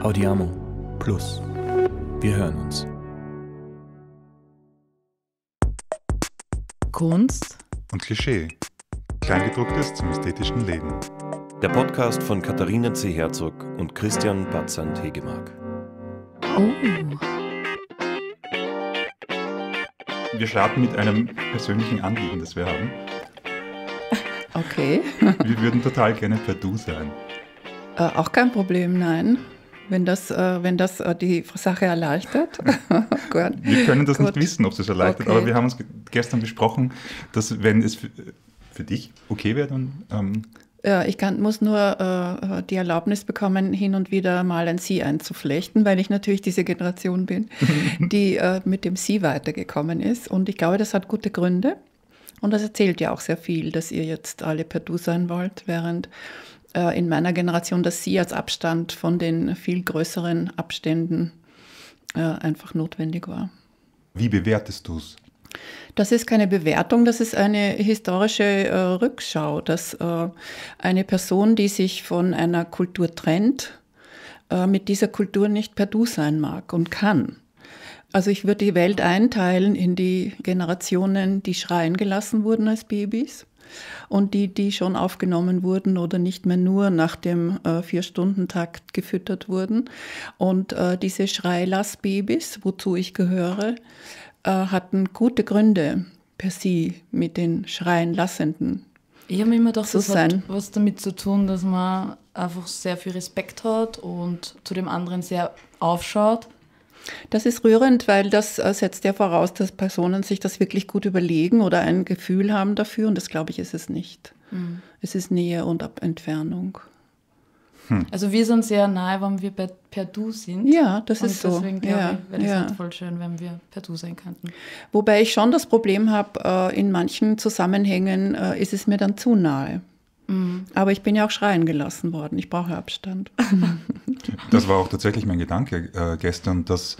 Audiamo Plus. Wir hören uns. Kunst und Klischee. Kleingedrucktes zum ästhetischen Leben. Der Podcast von Katharina C. Herzog und Christian Batzand Hegemark. Oh. Wir starten mit einem persönlichen Anliegen, das wir haben. Okay. wir würden total gerne per Du sein. Äh, auch kein Problem, nein. Wenn das, äh, wenn das äh, die Sache erleichtert. oh wir können das Gut. nicht wissen, ob es erleichtert, okay. aber wir haben uns gestern besprochen, dass wenn es für, für dich okay wäre, dann. Ähm ja, ich kann, muss nur äh, die Erlaubnis bekommen, hin und wieder mal ein Sie einzuflechten, weil ich natürlich diese Generation bin, die äh, mit dem Sie weitergekommen ist. Und ich glaube, das hat gute Gründe. Und das erzählt ja auch sehr viel, dass ihr jetzt alle per Du sein wollt, während äh, in meiner Generation, dass sie als Abstand von den viel größeren Abständen äh, einfach notwendig war. Wie bewertest du es? Das ist keine Bewertung, das ist eine historische äh, Rückschau, dass äh, eine Person, die sich von einer Kultur trennt, äh, mit dieser Kultur nicht per Du sein mag und kann. Also ich würde die Welt einteilen in die Generationen, die schreien gelassen wurden als Babys und die, die schon aufgenommen wurden oder nicht mehr nur nach dem äh, Vier-Stunden-Takt gefüttert wurden. Und äh, diese schreilass babys wozu ich gehöre, äh, hatten gute Gründe per sie mit den Schreien Lassenden ich habe immer gedacht, das sein. hat was damit zu tun, dass man einfach sehr viel Respekt hat und zu dem anderen sehr aufschaut. Das ist rührend, weil das äh, setzt ja voraus, dass Personen sich das wirklich gut überlegen oder ein Gefühl haben dafür. Und das glaube ich, ist es nicht. Mhm. Es ist Nähe und Entfernung. Hm. Also wir sind sehr nahe, wenn wir per Du sind. Ja, das und ist deswegen so. Deswegen ja, wäre es ja. halt voll schön, wenn wir per Du sein könnten. Wobei ich schon das Problem habe, äh, in manchen Zusammenhängen äh, ist es mir dann zu nahe. Mhm. Aber ich bin ja auch schreien gelassen worden. Ich brauche Abstand. das war auch tatsächlich mein Gedanke äh, gestern, dass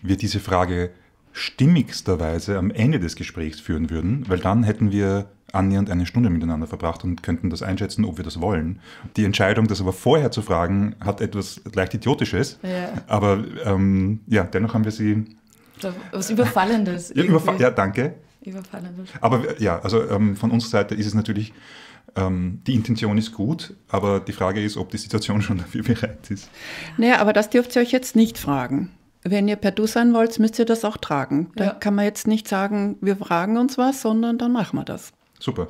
wir diese Frage stimmigsterweise am Ende des Gesprächs führen würden, weil dann hätten wir annähernd eine Stunde miteinander verbracht und könnten das einschätzen, ob wir das wollen. Die Entscheidung, das aber vorher zu fragen, hat etwas leicht Idiotisches, ja. aber ähm, ja, dennoch haben wir sie... Was Überfallendes. Überfa ja, danke. Überfallendes. Aber ja, also ähm, von unserer Seite ist es natürlich ähm, die Intention ist gut, aber die Frage ist, ob die Situation schon dafür bereit ist. Naja, aber das dürft ihr euch jetzt nicht fragen. Wenn ihr per Du sein wollt, müsst ihr das auch tragen. Da ja. kann man jetzt nicht sagen, wir fragen uns was, sondern dann machen wir das. Super.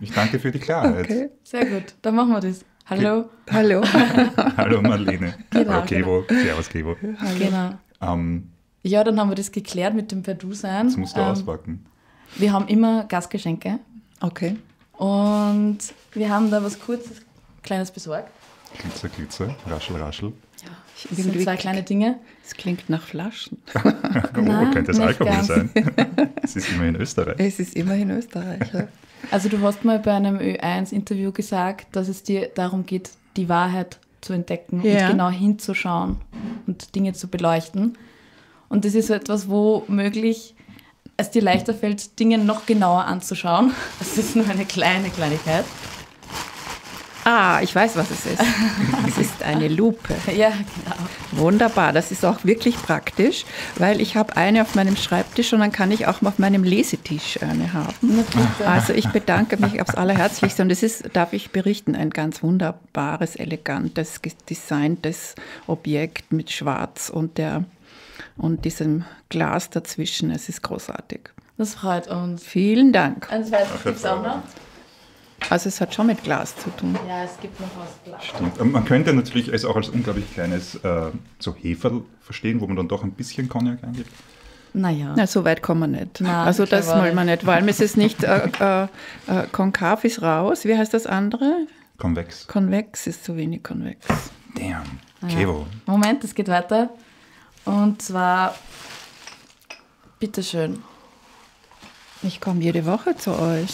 Ich danke für die Klarheit. okay, sehr gut. Dann machen wir das. Hallo. Ge Hallo. Hallo Marlene. Genau, Hallo Kevo. Genau. Servus Kevo. Hallo. Genau. Ähm, ja, dann haben wir das geklärt mit dem Per Du sein. Das musst du ähm, auspacken. Wir haben immer Gastgeschenke. Okay. Und wir haben da was Kurzes, Kleines besorgt. Glitzer, glitzer, raschel, raschel. Ja, das sind zwei kleine Dinge. Es klingt nach Flaschen. oh, Nein, könnte es Alkohol ganz. sein? es ist immerhin Österreich. Es ist immerhin Österreich, ja. Also du hast mal bei einem Ö1-Interview gesagt, dass es dir darum geht, die Wahrheit zu entdecken ja. und genau hinzuschauen und Dinge zu beleuchten. Und das ist so etwas, wo möglich es dir leichter fällt, Dinge noch genauer anzuschauen. Das ist nur eine kleine Kleinigkeit. Ah, ich weiß, was es ist. es ist eine Lupe. Ja, genau. Wunderbar, das ist auch wirklich praktisch, weil ich habe eine auf meinem Schreibtisch und dann kann ich auch auf meinem Lesetisch eine haben. Also ich bedanke mich aufs allerherzlichste und es ist, darf ich berichten, ein ganz wunderbares, elegantes, designtes Objekt mit Schwarz und der und diesem Glas dazwischen. Es ist großartig. Das freut uns. Vielen Dank. Ein es auch noch. Also es hat schon mit Glas zu tun. Ja, es gibt noch was Glas. Stimmt. Man könnte natürlich es auch als unglaublich kleines äh, so Heferl verstehen, wo man dann doch ein bisschen Cognac eingibt. Naja. Na, so weit kommen wir nicht. Nein, also das wollen wir nicht, weil es ist nicht äh, äh, äh, konkav ist raus. Wie heißt das andere? Konvex. Konvex ist zu wenig konvex. Damn. Kevo. Moment, es geht weiter. Und zwar, bitteschön. Ich komme jede Woche zu euch.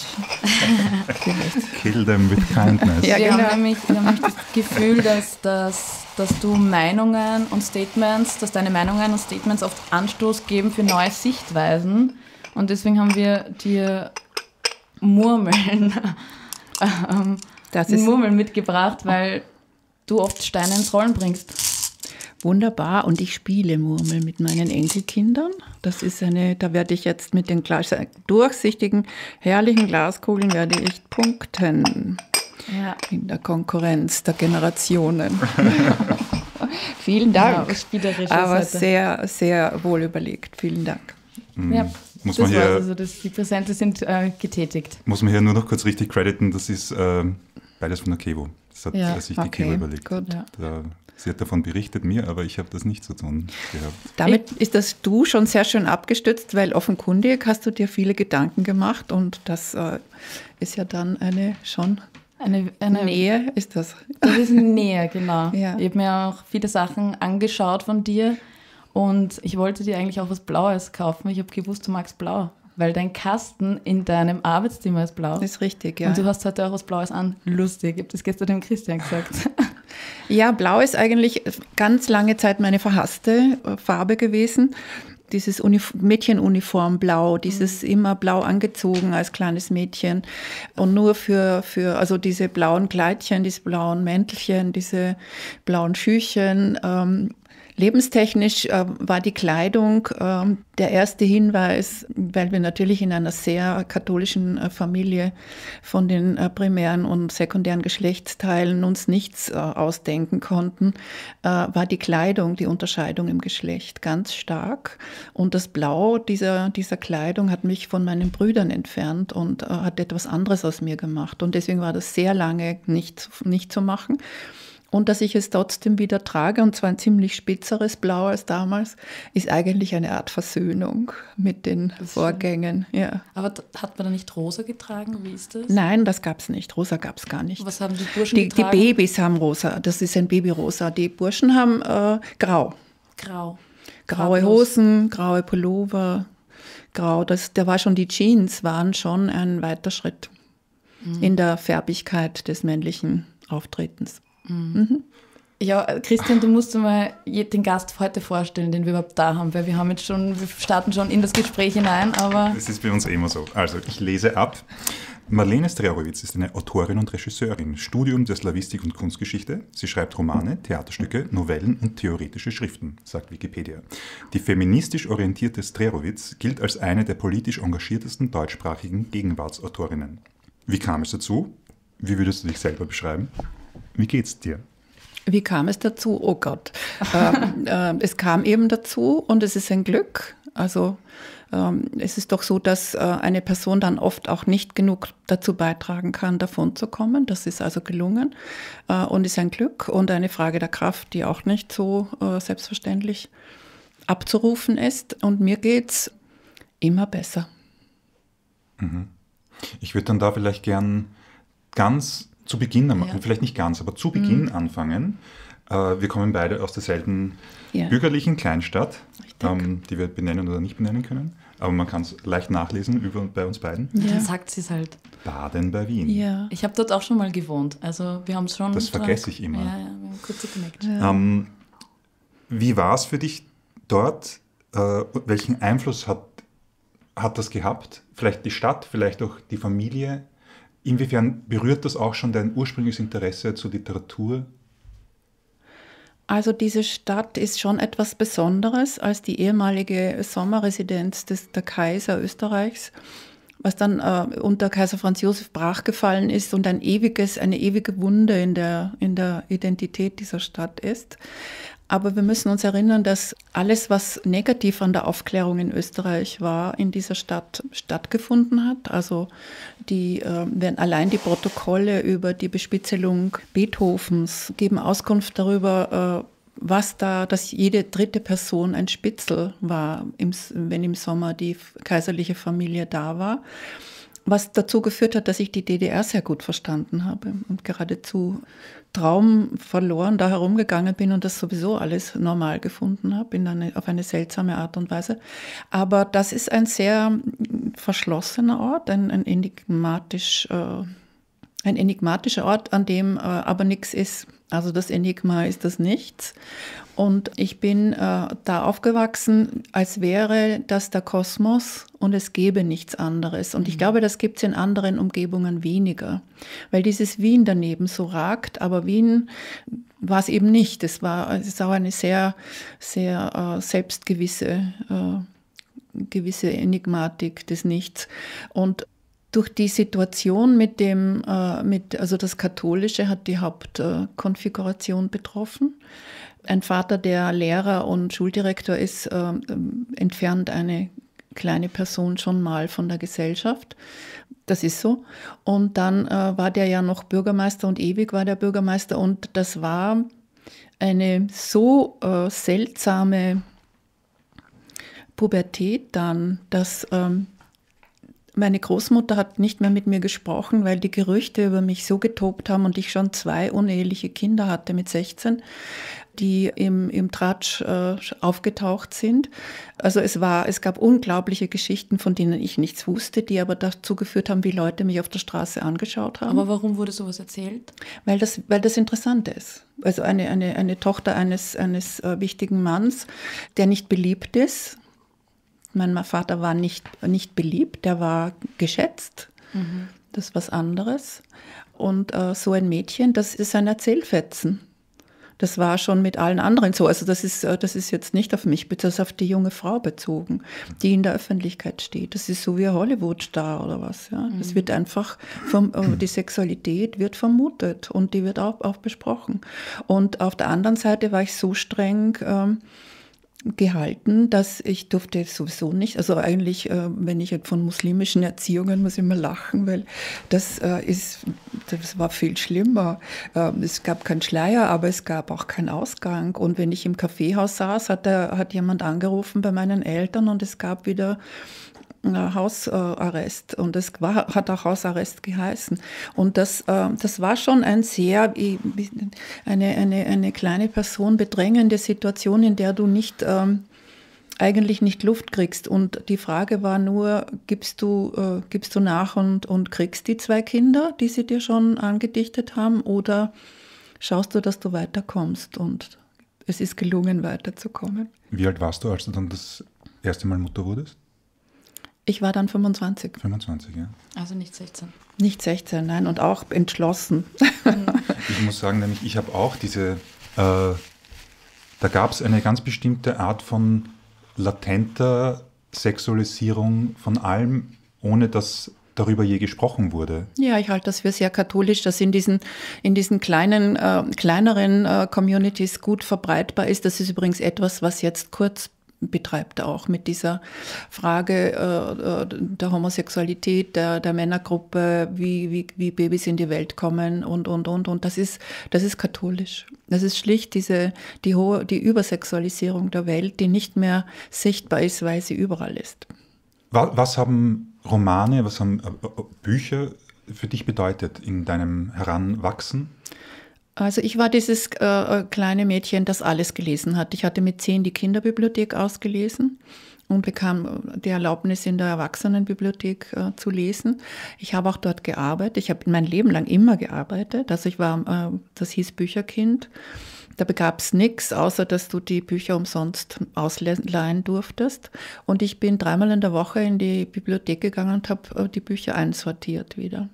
Kill them with kindness. ja, genau. wir, haben genau. nämlich, wir haben nämlich das Gefühl, dass, dass, dass du Meinungen und Statements, dass deine Meinungen und Statements oft Anstoß geben für neue Sichtweisen. Und deswegen haben wir dir Murmeln, ähm, das ist Murmeln mitgebracht, weil du oft Steine ins Rollen bringst wunderbar. Und ich spiele Murmel mit meinen Enkelkindern. Das ist eine, da werde ich jetzt mit den Glas, durchsichtigen, herrlichen Glaskugeln werde ich punkten. Ja. In der Konkurrenz der Generationen. Vielen Dank. Ja, Aber Seite. sehr, sehr wohl überlegt. Vielen Dank. Mhm. Ja. Muss das man hier, also, dass die Präsente sind äh, getätigt. Muss man hier nur noch kurz richtig crediten, das ist äh, beides von der Kevo. Das hat ja, sich die Kevo überlegt. Gut. Da Sie hat davon berichtet mir, aber ich habe das nicht zu tun gehabt. Damit ist das Du schon sehr schön abgestützt, weil offenkundig hast du dir viele Gedanken gemacht und das äh, ist ja dann eine schon eine, eine Nähe ist das. Das ist eine Nähe, genau. Ja. Ich habe mir auch viele Sachen angeschaut von dir und ich wollte dir eigentlich auch was Blaues kaufen. Ich habe gewusst, du magst Blau, weil dein Kasten in deinem Arbeitszimmer ist blau. Das ist richtig, ja. Und du hast heute auch was Blaues an. Lustig, ich habe das gestern dem Christian gesagt. Ja, blau ist eigentlich ganz lange Zeit meine verhasste äh, Farbe gewesen. Dieses Unif Mädchenuniform blau, dieses mhm. immer blau angezogen als kleines Mädchen. Und nur für, für, also diese blauen Kleidchen, diese blauen Mäntelchen, diese blauen Schüchen, ähm, Lebenstechnisch äh, war die Kleidung äh, der erste Hinweis, weil wir natürlich in einer sehr katholischen äh, Familie von den äh, primären und sekundären Geschlechtsteilen uns nichts äh, ausdenken konnten, äh, war die Kleidung, die Unterscheidung im Geschlecht ganz stark. Und das Blau dieser, dieser Kleidung hat mich von meinen Brüdern entfernt und hat etwas anderes aus mir gemacht. Und deswegen war das sehr lange nicht, nicht zu machen. Und dass ich es trotzdem wieder trage, und zwar ein ziemlich spitzeres Blau als damals, ist eigentlich eine Art Versöhnung mit den Vorgängen. Ja. Aber hat man da nicht rosa getragen? Wie ist das? Nein, das gab es nicht. Rosa gab es gar nicht. Was haben die Burschen die, getragen? Die Babys haben rosa. Das ist ein Babyrosa. Die Burschen haben äh, grau. Grau. Graue Graulos. Hosen, graue Pullover, grau. Das, da war schon die Jeans, waren schon ein weiter Schritt mhm. in der Färbigkeit des männlichen Auftretens. Mhm. Ja, Christian, du musst mal den Gast heute vorstellen, den wir überhaupt da haben, weil wir haben jetzt schon, wir starten schon in das Gespräch hinein, aber. Das ist bei uns immer so. Also, ich lese ab. Marlene Strerowitz ist eine Autorin und Regisseurin, Studium der Slawistik und Kunstgeschichte. Sie schreibt Romane, Theaterstücke, Novellen und theoretische Schriften, sagt Wikipedia. Die feministisch orientierte Strerowitz gilt als eine der politisch engagiertesten deutschsprachigen Gegenwartsautorinnen. Wie kam es dazu? Wie würdest du dich selber beschreiben? Wie geht's dir? Wie kam es dazu? Oh Gott. ähm, äh, es kam eben dazu und es ist ein Glück. Also ähm, es ist doch so, dass äh, eine Person dann oft auch nicht genug dazu beitragen kann, davon zu kommen. Das ist also gelungen äh, und ist ein Glück und eine Frage der Kraft, die auch nicht so äh, selbstverständlich abzurufen ist. Und mir geht's immer besser. Mhm. Ich würde dann da vielleicht gern ganz zu Beginn, ja. vielleicht nicht ganz, aber zu Beginn mhm. anfangen. Äh, wir kommen beide aus derselben ja. bürgerlichen Kleinstadt, ähm, die wir benennen oder nicht benennen können. Aber man kann es leicht nachlesen über, bei uns beiden. Ja. sagt sie es halt. Baden bei Wien. Ja. Ich habe dort auch schon mal gewohnt. Also wir haben es schon. Das vergesse ich immer. Ja, ja, kurze Connection. Ja. Ähm, wie war es für dich dort? Äh, welchen Einfluss hat, hat das gehabt? Vielleicht die Stadt, vielleicht auch die Familie? Inwiefern berührt das auch schon dein ursprüngliches Interesse zur Literatur? Also diese Stadt ist schon etwas Besonderes als die ehemalige Sommerresidenz des, der Kaiser Österreichs, was dann äh, unter Kaiser Franz Josef Brach gefallen ist und ein ewiges, eine ewige Wunde in der, in der Identität dieser Stadt ist. Aber wir müssen uns erinnern, dass alles, was negativ an der Aufklärung in Österreich war, in dieser Stadt stattgefunden hat. Also die, ähm, wenn allein die Protokolle über die Bespitzelung Beethovens geben Auskunft darüber, äh, was da, dass jede dritte Person ein Spitzel war, wenn im Sommer die kaiserliche Familie da war was dazu geführt hat, dass ich die DDR sehr gut verstanden habe und geradezu Traum verloren da herumgegangen bin und das sowieso alles normal gefunden habe, in eine, auf eine seltsame Art und Weise. Aber das ist ein sehr verschlossener Ort, ein, ein enigmatisch, äh, ein enigmatischer Ort, an dem äh, aber nichts ist. Also das Enigma ist das Nichts. Und ich bin äh, da aufgewachsen, als wäre das der Kosmos und es gäbe nichts anderes. Und ich mhm. glaube, das gibt es in anderen Umgebungen weniger, weil dieses Wien daneben so ragt. Aber Wien war es eben nicht. Es war, es ist auch eine sehr, sehr äh, selbstgewisse, äh, gewisse Enigmatik des Nichts. Und durch die Situation mit dem, äh, mit, also das Katholische hat die Hauptkonfiguration äh, betroffen. Ein Vater, der Lehrer und Schuldirektor ist, äh, ähm, entfernt eine kleine Person schon mal von der Gesellschaft. Das ist so. Und dann äh, war der ja noch Bürgermeister und ewig war der Bürgermeister. Und das war eine so äh, seltsame Pubertät dann, dass ähm, meine Großmutter hat nicht mehr mit mir gesprochen, weil die Gerüchte über mich so getobt haben und ich schon zwei uneheliche Kinder hatte mit 16, die im, im Tratsch äh, aufgetaucht sind. Also es war, es gab unglaubliche Geschichten, von denen ich nichts wusste, die aber dazu geführt haben, wie Leute mich auf der Straße angeschaut haben. Aber warum wurde sowas erzählt? Weil das, weil das interessant ist. Also eine, eine, eine Tochter eines, eines äh, wichtigen Manns, der nicht beliebt ist. Mein Vater war nicht, nicht beliebt, der war geschätzt. Mhm. Das ist was anderes. Und äh, so ein Mädchen, das ist ein Erzählfetzen. Das war schon mit allen anderen so. Also das ist, äh, das ist jetzt nicht auf mich, das ist auf die junge Frau bezogen, die in der Öffentlichkeit steht. Das ist so wie ein Hollywood-Star oder was. Ja? Das mhm. wird einfach, vom, äh, die Sexualität wird vermutet und die wird auch, auch besprochen. Und auf der anderen Seite war ich so streng, ähm, gehalten, dass ich durfte sowieso nicht, also eigentlich, äh, wenn ich von muslimischen Erziehungen muss ich immer lachen, weil das ist das war viel schlimmer. Ähm, es gab keinen Schleier, aber es gab auch keinen Ausgang. Und wenn ich im Kaffeehaus saß, hat, der, hat jemand angerufen bei meinen Eltern und es gab wieder äh, Hausarrest und es war, hat auch Hausarrest geheißen. Und das, ähm, das war schon ein sehr, eine, eine, eine kleine Person bedrängende Situation, in der du nicht ähm, eigentlich nicht Luft kriegst. Und die Frage war nur, gibst du, äh, gibst du nach und, und kriegst die zwei Kinder, die sie dir schon angedichtet haben, oder schaust du, dass du weiterkommst? Und es ist gelungen, weiterzukommen. Wie alt warst du, als du dann das erste Mal Mutter wurdest? Ich war dann 25. 25, ja. Also nicht 16. Nicht 16, nein, und auch entschlossen. ich muss sagen, nämlich ich habe auch diese, äh, da gab es eine ganz bestimmte Art von latenter Sexualisierung von allem, ohne dass darüber je gesprochen wurde. Ja, ich halte das für sehr katholisch, dass in diesen, in diesen kleinen, äh, kleineren äh, Communities gut verbreitbar ist. Das ist übrigens etwas, was jetzt kurz betreibt auch mit dieser Frage äh, äh, der Homosexualität, der, der Männergruppe, wie, wie, wie, Babys in die Welt kommen und, und, und. Und das ist, das ist katholisch. Das ist schlicht diese, die, hohe, die Übersexualisierung der Welt, die nicht mehr sichtbar ist, weil sie überall ist. Was haben Romane, was haben äh, äh, Bücher für dich bedeutet in deinem Heranwachsen? Also ich war dieses äh, äh, kleine Mädchen, das alles gelesen hat. Ich hatte mit zehn die Kinderbibliothek ausgelesen und bekam äh, die Erlaubnis, in der Erwachsenenbibliothek äh, zu lesen. Ich habe auch dort gearbeitet. Ich habe mein Leben lang immer gearbeitet. Also ich war, äh, das hieß Bücherkind. Da gab es nichts, außer dass du die Bücher umsonst ausleihen durftest. Und ich bin dreimal in der Woche in die Bibliothek gegangen und habe äh, die Bücher einsortiert wieder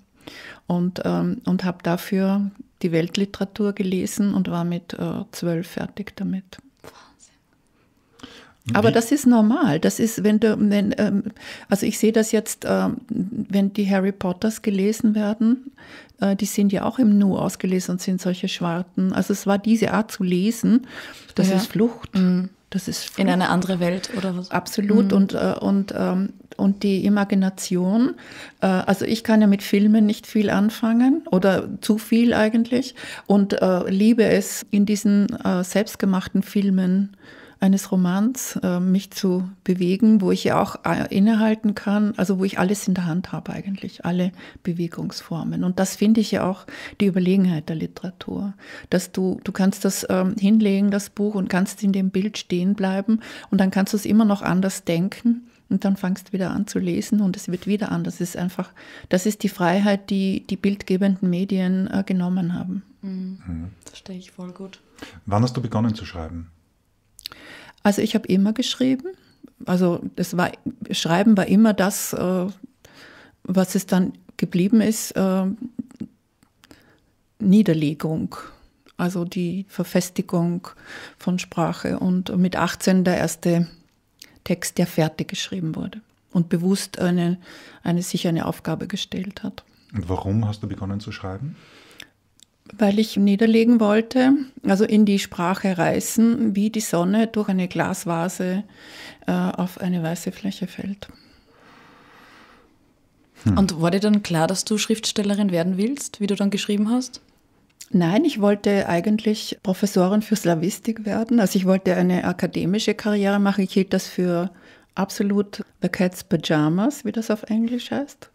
und, ähm, und habe dafür die Weltliteratur gelesen und war mit äh, fertig damit. Wahnsinn. Aber das ist normal. Das ist, wenn du, wenn, ähm, also ich sehe das jetzt, ähm, wenn die Harry Potters gelesen werden, äh, die sind ja auch im Nu ausgelesen und sind solche Schwarten. Also es war diese Art zu lesen, das ja. ist Flucht. Mhm. Das ist Fluch. in eine andere Welt oder was? Absolut. Mhm. Und, äh, und, ähm, und die Imagination. Äh, also ich kann ja mit Filmen nicht viel anfangen oder zu viel eigentlich und äh, liebe es in diesen selbstgemachten Filmen eines Romans äh, mich zu bewegen, wo ich ja auch äh, innehalten kann, also wo ich alles in der Hand habe eigentlich, alle Bewegungsformen. Und das finde ich ja auch die Überlegenheit der Literatur, dass du, du kannst das ähm, hinlegen, das Buch, und kannst in dem Bild stehen bleiben und dann kannst du es immer noch anders denken und dann fangst wieder an zu lesen und es wird wieder anders. Das ist einfach, das ist die Freiheit, die die bildgebenden Medien äh, genommen haben. Mhm. mhm. Verstehe ich voll gut. Wann hast du begonnen zu schreiben? Also ich habe immer geschrieben. Also das war, Schreiben war immer das, äh, was es dann geblieben ist, äh, Niederlegung. Also die Verfestigung von Sprache und mit 18 der erste Text, der fertig geschrieben wurde und bewusst eine, eine, sich eine Aufgabe gestellt hat. Und warum hast du begonnen zu schreiben? weil ich niederlegen wollte, also in die Sprache reißen, wie die Sonne durch eine Glasvase äh, auf eine weiße Fläche fällt. Hm. Und wurde dann klar, dass du Schriftstellerin werden willst, wie du dann geschrieben hast? Nein, ich wollte eigentlich Professorin für Slavistik werden. Also ich wollte eine akademische Karriere machen. Ich hielt das für absolut The Cat's Pajamas, wie das auf Englisch heißt.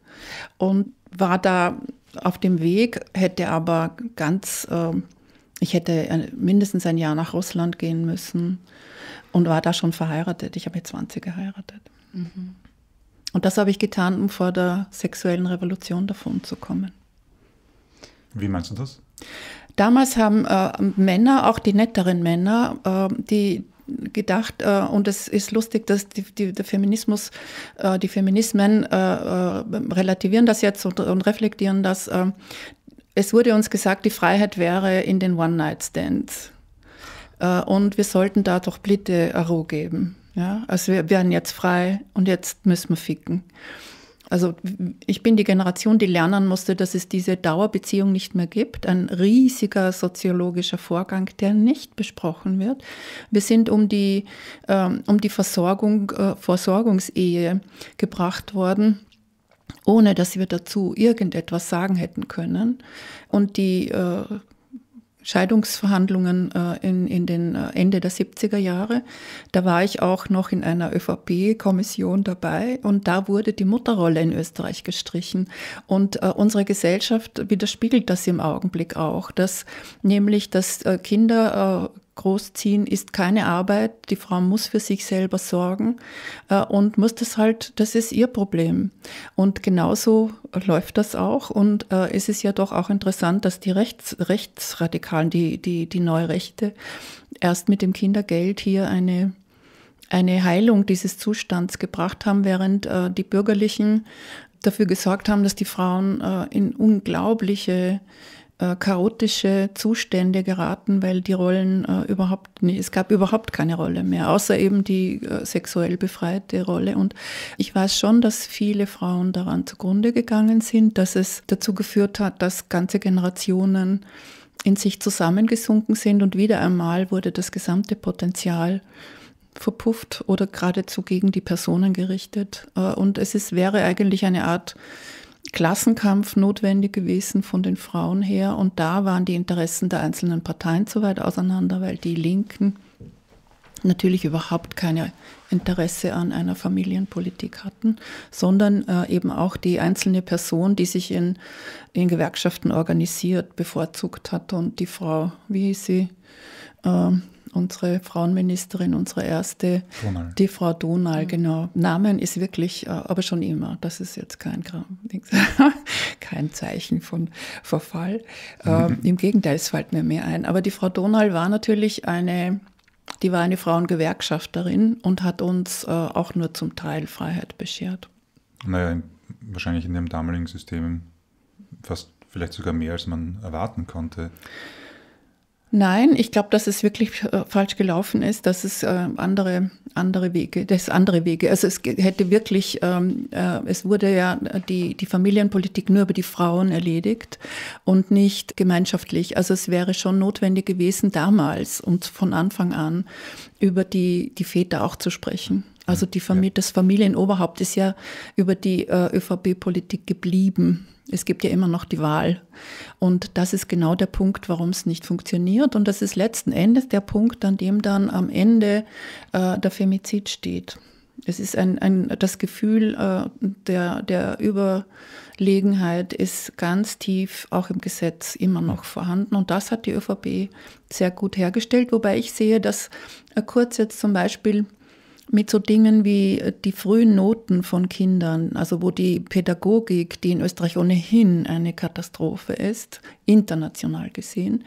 Und war da auf dem Weg, hätte aber ganz, äh, ich hätte äh, mindestens ein Jahr nach Russland gehen müssen und war da schon verheiratet. Ich habe jetzt 20 geheiratet. Mhm. Und das habe ich getan, um vor der sexuellen Revolution davon zu kommen. Wie meinst du das? Damals haben äh, Männer, auch die netteren Männer, äh, die gedacht äh, und es ist lustig, dass die, die, der Feminismus, äh, die Feminismen äh, äh relativieren das jetzt und, und reflektieren das. Äh, es wurde uns gesagt, die Freiheit wäre in den One-Night-Stands äh, und wir sollten da doch bitte Ruhe geben. Ja? Also wir werden jetzt frei und jetzt müssen wir ficken. Also ich bin die Generation, die lernen musste, dass es diese Dauerbeziehung nicht mehr gibt. Ein riesiger soziologischer Vorgang, der nicht besprochen wird. Wir sind um die, ähm, um die Versorgung, äh, Versorgungsehe gebracht worden ohne dass wir dazu irgendetwas sagen hätten können. Und die äh, Scheidungsverhandlungen äh, in, in den äh, Ende der 70er Jahre. Da war ich auch noch in einer ÖVP-Kommission dabei und da wurde die Mutterrolle in Österreich gestrichen. Und äh, unsere Gesellschaft widerspiegelt das im Augenblick auch, dass nämlich, dass äh, Kinder äh, Großziehen ist keine Arbeit. Die Frau muss für sich selber sorgen äh, und muss das halt, das ist ihr Problem. Und genauso läuft das auch. Und äh, es ist ja doch auch interessant, dass die Rechts, Rechtsradikalen, die, die, die Neurechte, erst mit dem Kindergeld hier eine eine Heilung dieses Zustands gebracht haben, während äh, die Bürgerlichen dafür gesorgt haben, dass die Frauen in unglaubliche äh, chaotische Zustände geraten, weil die Rollen äh, überhaupt nicht, es gab überhaupt keine Rolle mehr, außer eben die äh, sexuell befreite Rolle. Und ich weiß schon, dass viele Frauen daran zugrunde gegangen sind, dass es dazu geführt hat, dass ganze Generationen in sich zusammengesunken sind und wieder einmal wurde das gesamte Potenzial verpufft oder geradezu gegen die Personen gerichtet. Äh, und es ist, wäre eigentlich eine Art Klassenkampf notwendig gewesen von den Frauen her. Und da waren die Interessen der einzelnen Parteien zu weit auseinander, weil die Linken natürlich überhaupt kein Interesse an einer Familienpolitik hatten, sondern äh, eben auch die einzelne Person, die sich in, in Gewerkschaften organisiert, bevorzugt hat. Und die Frau, wie sie? Ähm, unsere Frauenministerin, unsere erste, Donal. die Frau Donal, mhm. genau. Namen ist wirklich, äh, aber schon immer, das ist jetzt kein, kein Zeichen von Verfall. Ähm, mhm. Im Gegenteil, es fällt mir mehr ein. Aber die Frau Donal war natürlich eine, die war eine Frauengewerkschafterin und hat uns äh, auch nur zum Teil Freiheit beschert. Naja, wahrscheinlich in dem damaligen System fast vielleicht sogar mehr, als man erwarten konnte. Nein, ich glaube, dass es wirklich äh, falsch gelaufen ist, dass es äh, andere, andere Wege, das andere Wege. Also es hätte wirklich, ähm, äh, es wurde ja äh, die, die Familienpolitik nur über die Frauen erledigt und nicht gemeinschaftlich. Also es wäre schon notwendig gewesen, damals und von Anfang an über die, die Väter auch zu sprechen. Also die Familie, ja. das Familienoberhaupt ist ja über die äh, ÖVP-Politik geblieben. Es gibt ja immer noch die Wahl. Und das ist genau der Punkt, warum es nicht funktioniert. Und das ist letzten Endes der Punkt, an dem dann am Ende äh, der Femizid steht. Es ist ein, ein, das Gefühl äh, der, der Überlegenheit ist ganz tief auch im Gesetz immer noch vorhanden. Und das hat die ÖVP sehr gut hergestellt. Wobei ich sehe, dass äh, Kurz jetzt zum Beispiel mit so Dingen wie äh, die frühen Noten von Kindern, also wo die Pädagogik, die in Österreich ohnehin eine Katastrophe ist, international gesehen,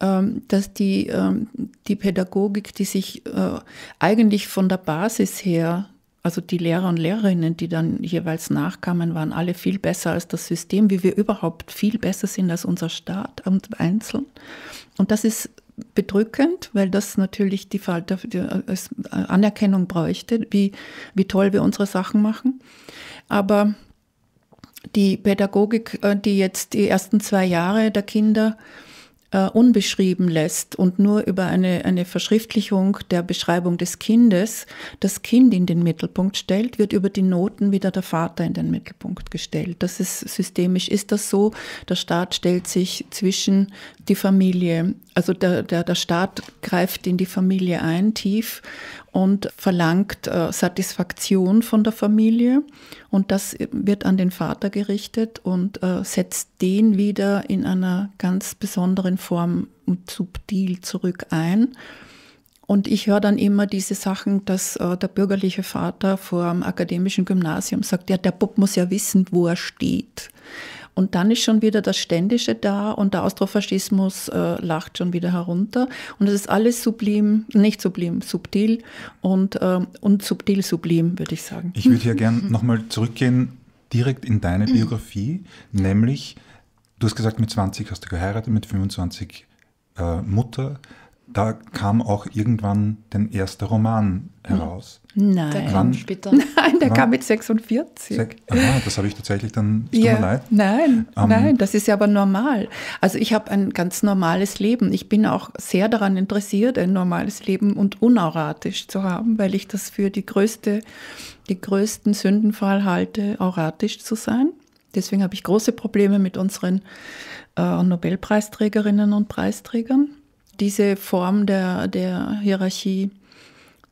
ähm, dass die, ähm, die Pädagogik, die sich äh, eigentlich von der Basis her also die Lehrer und Lehrerinnen, die dann jeweils nachkamen, waren alle viel besser als das System, wie wir überhaupt viel besser sind als unser Staat und einzeln. Und das ist bedrückend, weil das natürlich die Falter Anerkennung bräuchte, wie, wie toll wir unsere Sachen machen. Aber die Pädagogik, äh, die jetzt die ersten zwei Jahre der Kinder äh, unbeschrieben lässt und nur über eine, eine Verschriftlichung der Beschreibung des Kindes das Kind in den Mittelpunkt stellt, wird über die Noten wieder der Vater in den Mittelpunkt gestellt. Das ist systemisch, ist das so. Der Staat stellt sich zwischen die Familie also der, der, der Staat greift in die Familie ein, tief, und verlangt äh, Satisfaktion von der Familie. Und das wird an den Vater gerichtet und äh, setzt den wieder in einer ganz besonderen Form und subtil zurück ein. Und ich höre dann immer diese Sachen, dass äh, der bürgerliche Vater vor dem akademischen Gymnasium sagt, ja, der Bub muss ja wissen, wo er steht. Und dann ist schon wieder das Ständische da und der Austrofaschismus äh, lacht schon wieder herunter. Und es ist alles sublim, nicht sublim, subtil und, ähm, und subtil sublim, würde ich sagen. Ich würde ja gerne nochmal zurückgehen, direkt in deine mhm. Biografie, nämlich, du hast gesagt, mit 20 hast du geheiratet, mit 25 äh, Mutter, da kam auch irgendwann der erste Roman heraus. Nein, der wann, später. Nein, der wann, kam mit 46. Sech, ah, das habe ich tatsächlich dann, es ja, mir leid. Nein, ähm, nein, das ist ja aber normal. Also ich habe ein ganz normales Leben. Ich bin auch sehr daran interessiert, ein normales Leben und unauratisch zu haben, weil ich das für die größte, die größten Sündenfall halte, auratisch zu sein. Deswegen habe ich große Probleme mit unseren äh, Nobelpreisträgerinnen und Preisträgern diese Form der, der Hierarchie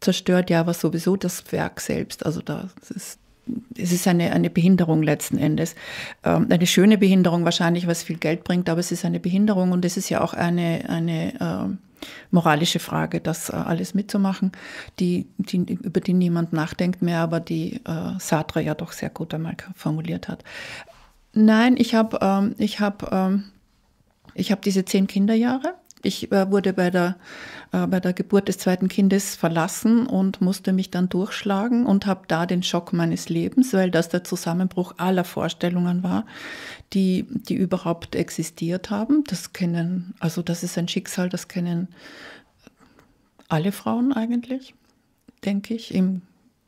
zerstört ja aber sowieso das Werk selbst. Also das ist es ist eine, eine Behinderung letzten Endes. Ähm, eine schöne Behinderung wahrscheinlich, was viel Geld bringt, aber es ist eine Behinderung und es ist ja auch eine, eine äh, moralische Frage, das äh, alles mitzumachen, die, die, über die niemand nachdenkt mehr, aber die äh, Sartre ja doch sehr gut einmal formuliert hat. Nein, ich habe ähm, hab, ähm, hab diese zehn Kinderjahre ich äh, wurde bei der, äh, bei der Geburt des zweiten Kindes verlassen und musste mich dann durchschlagen und habe da den Schock meines Lebens, weil das der Zusammenbruch aller Vorstellungen war, die, die überhaupt existiert haben. Das kennen, also das ist ein Schicksal, das kennen alle Frauen eigentlich, denke ich, im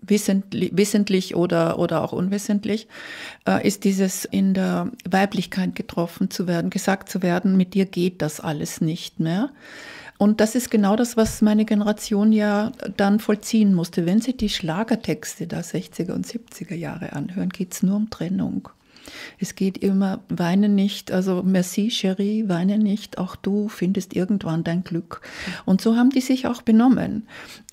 wissentlich, wissentlich oder, oder auch unwissentlich, äh, ist dieses in der Weiblichkeit getroffen zu werden, gesagt zu werden, mit dir geht das alles nicht mehr. Und das ist genau das, was meine Generation ja dann vollziehen musste. Wenn sie die Schlagertexte der 60er und 70er Jahre anhören, geht es nur um Trennung. Es geht immer, weine nicht, also merci, chérie, weine nicht, auch du findest irgendwann dein Glück. Und so haben die sich auch benommen.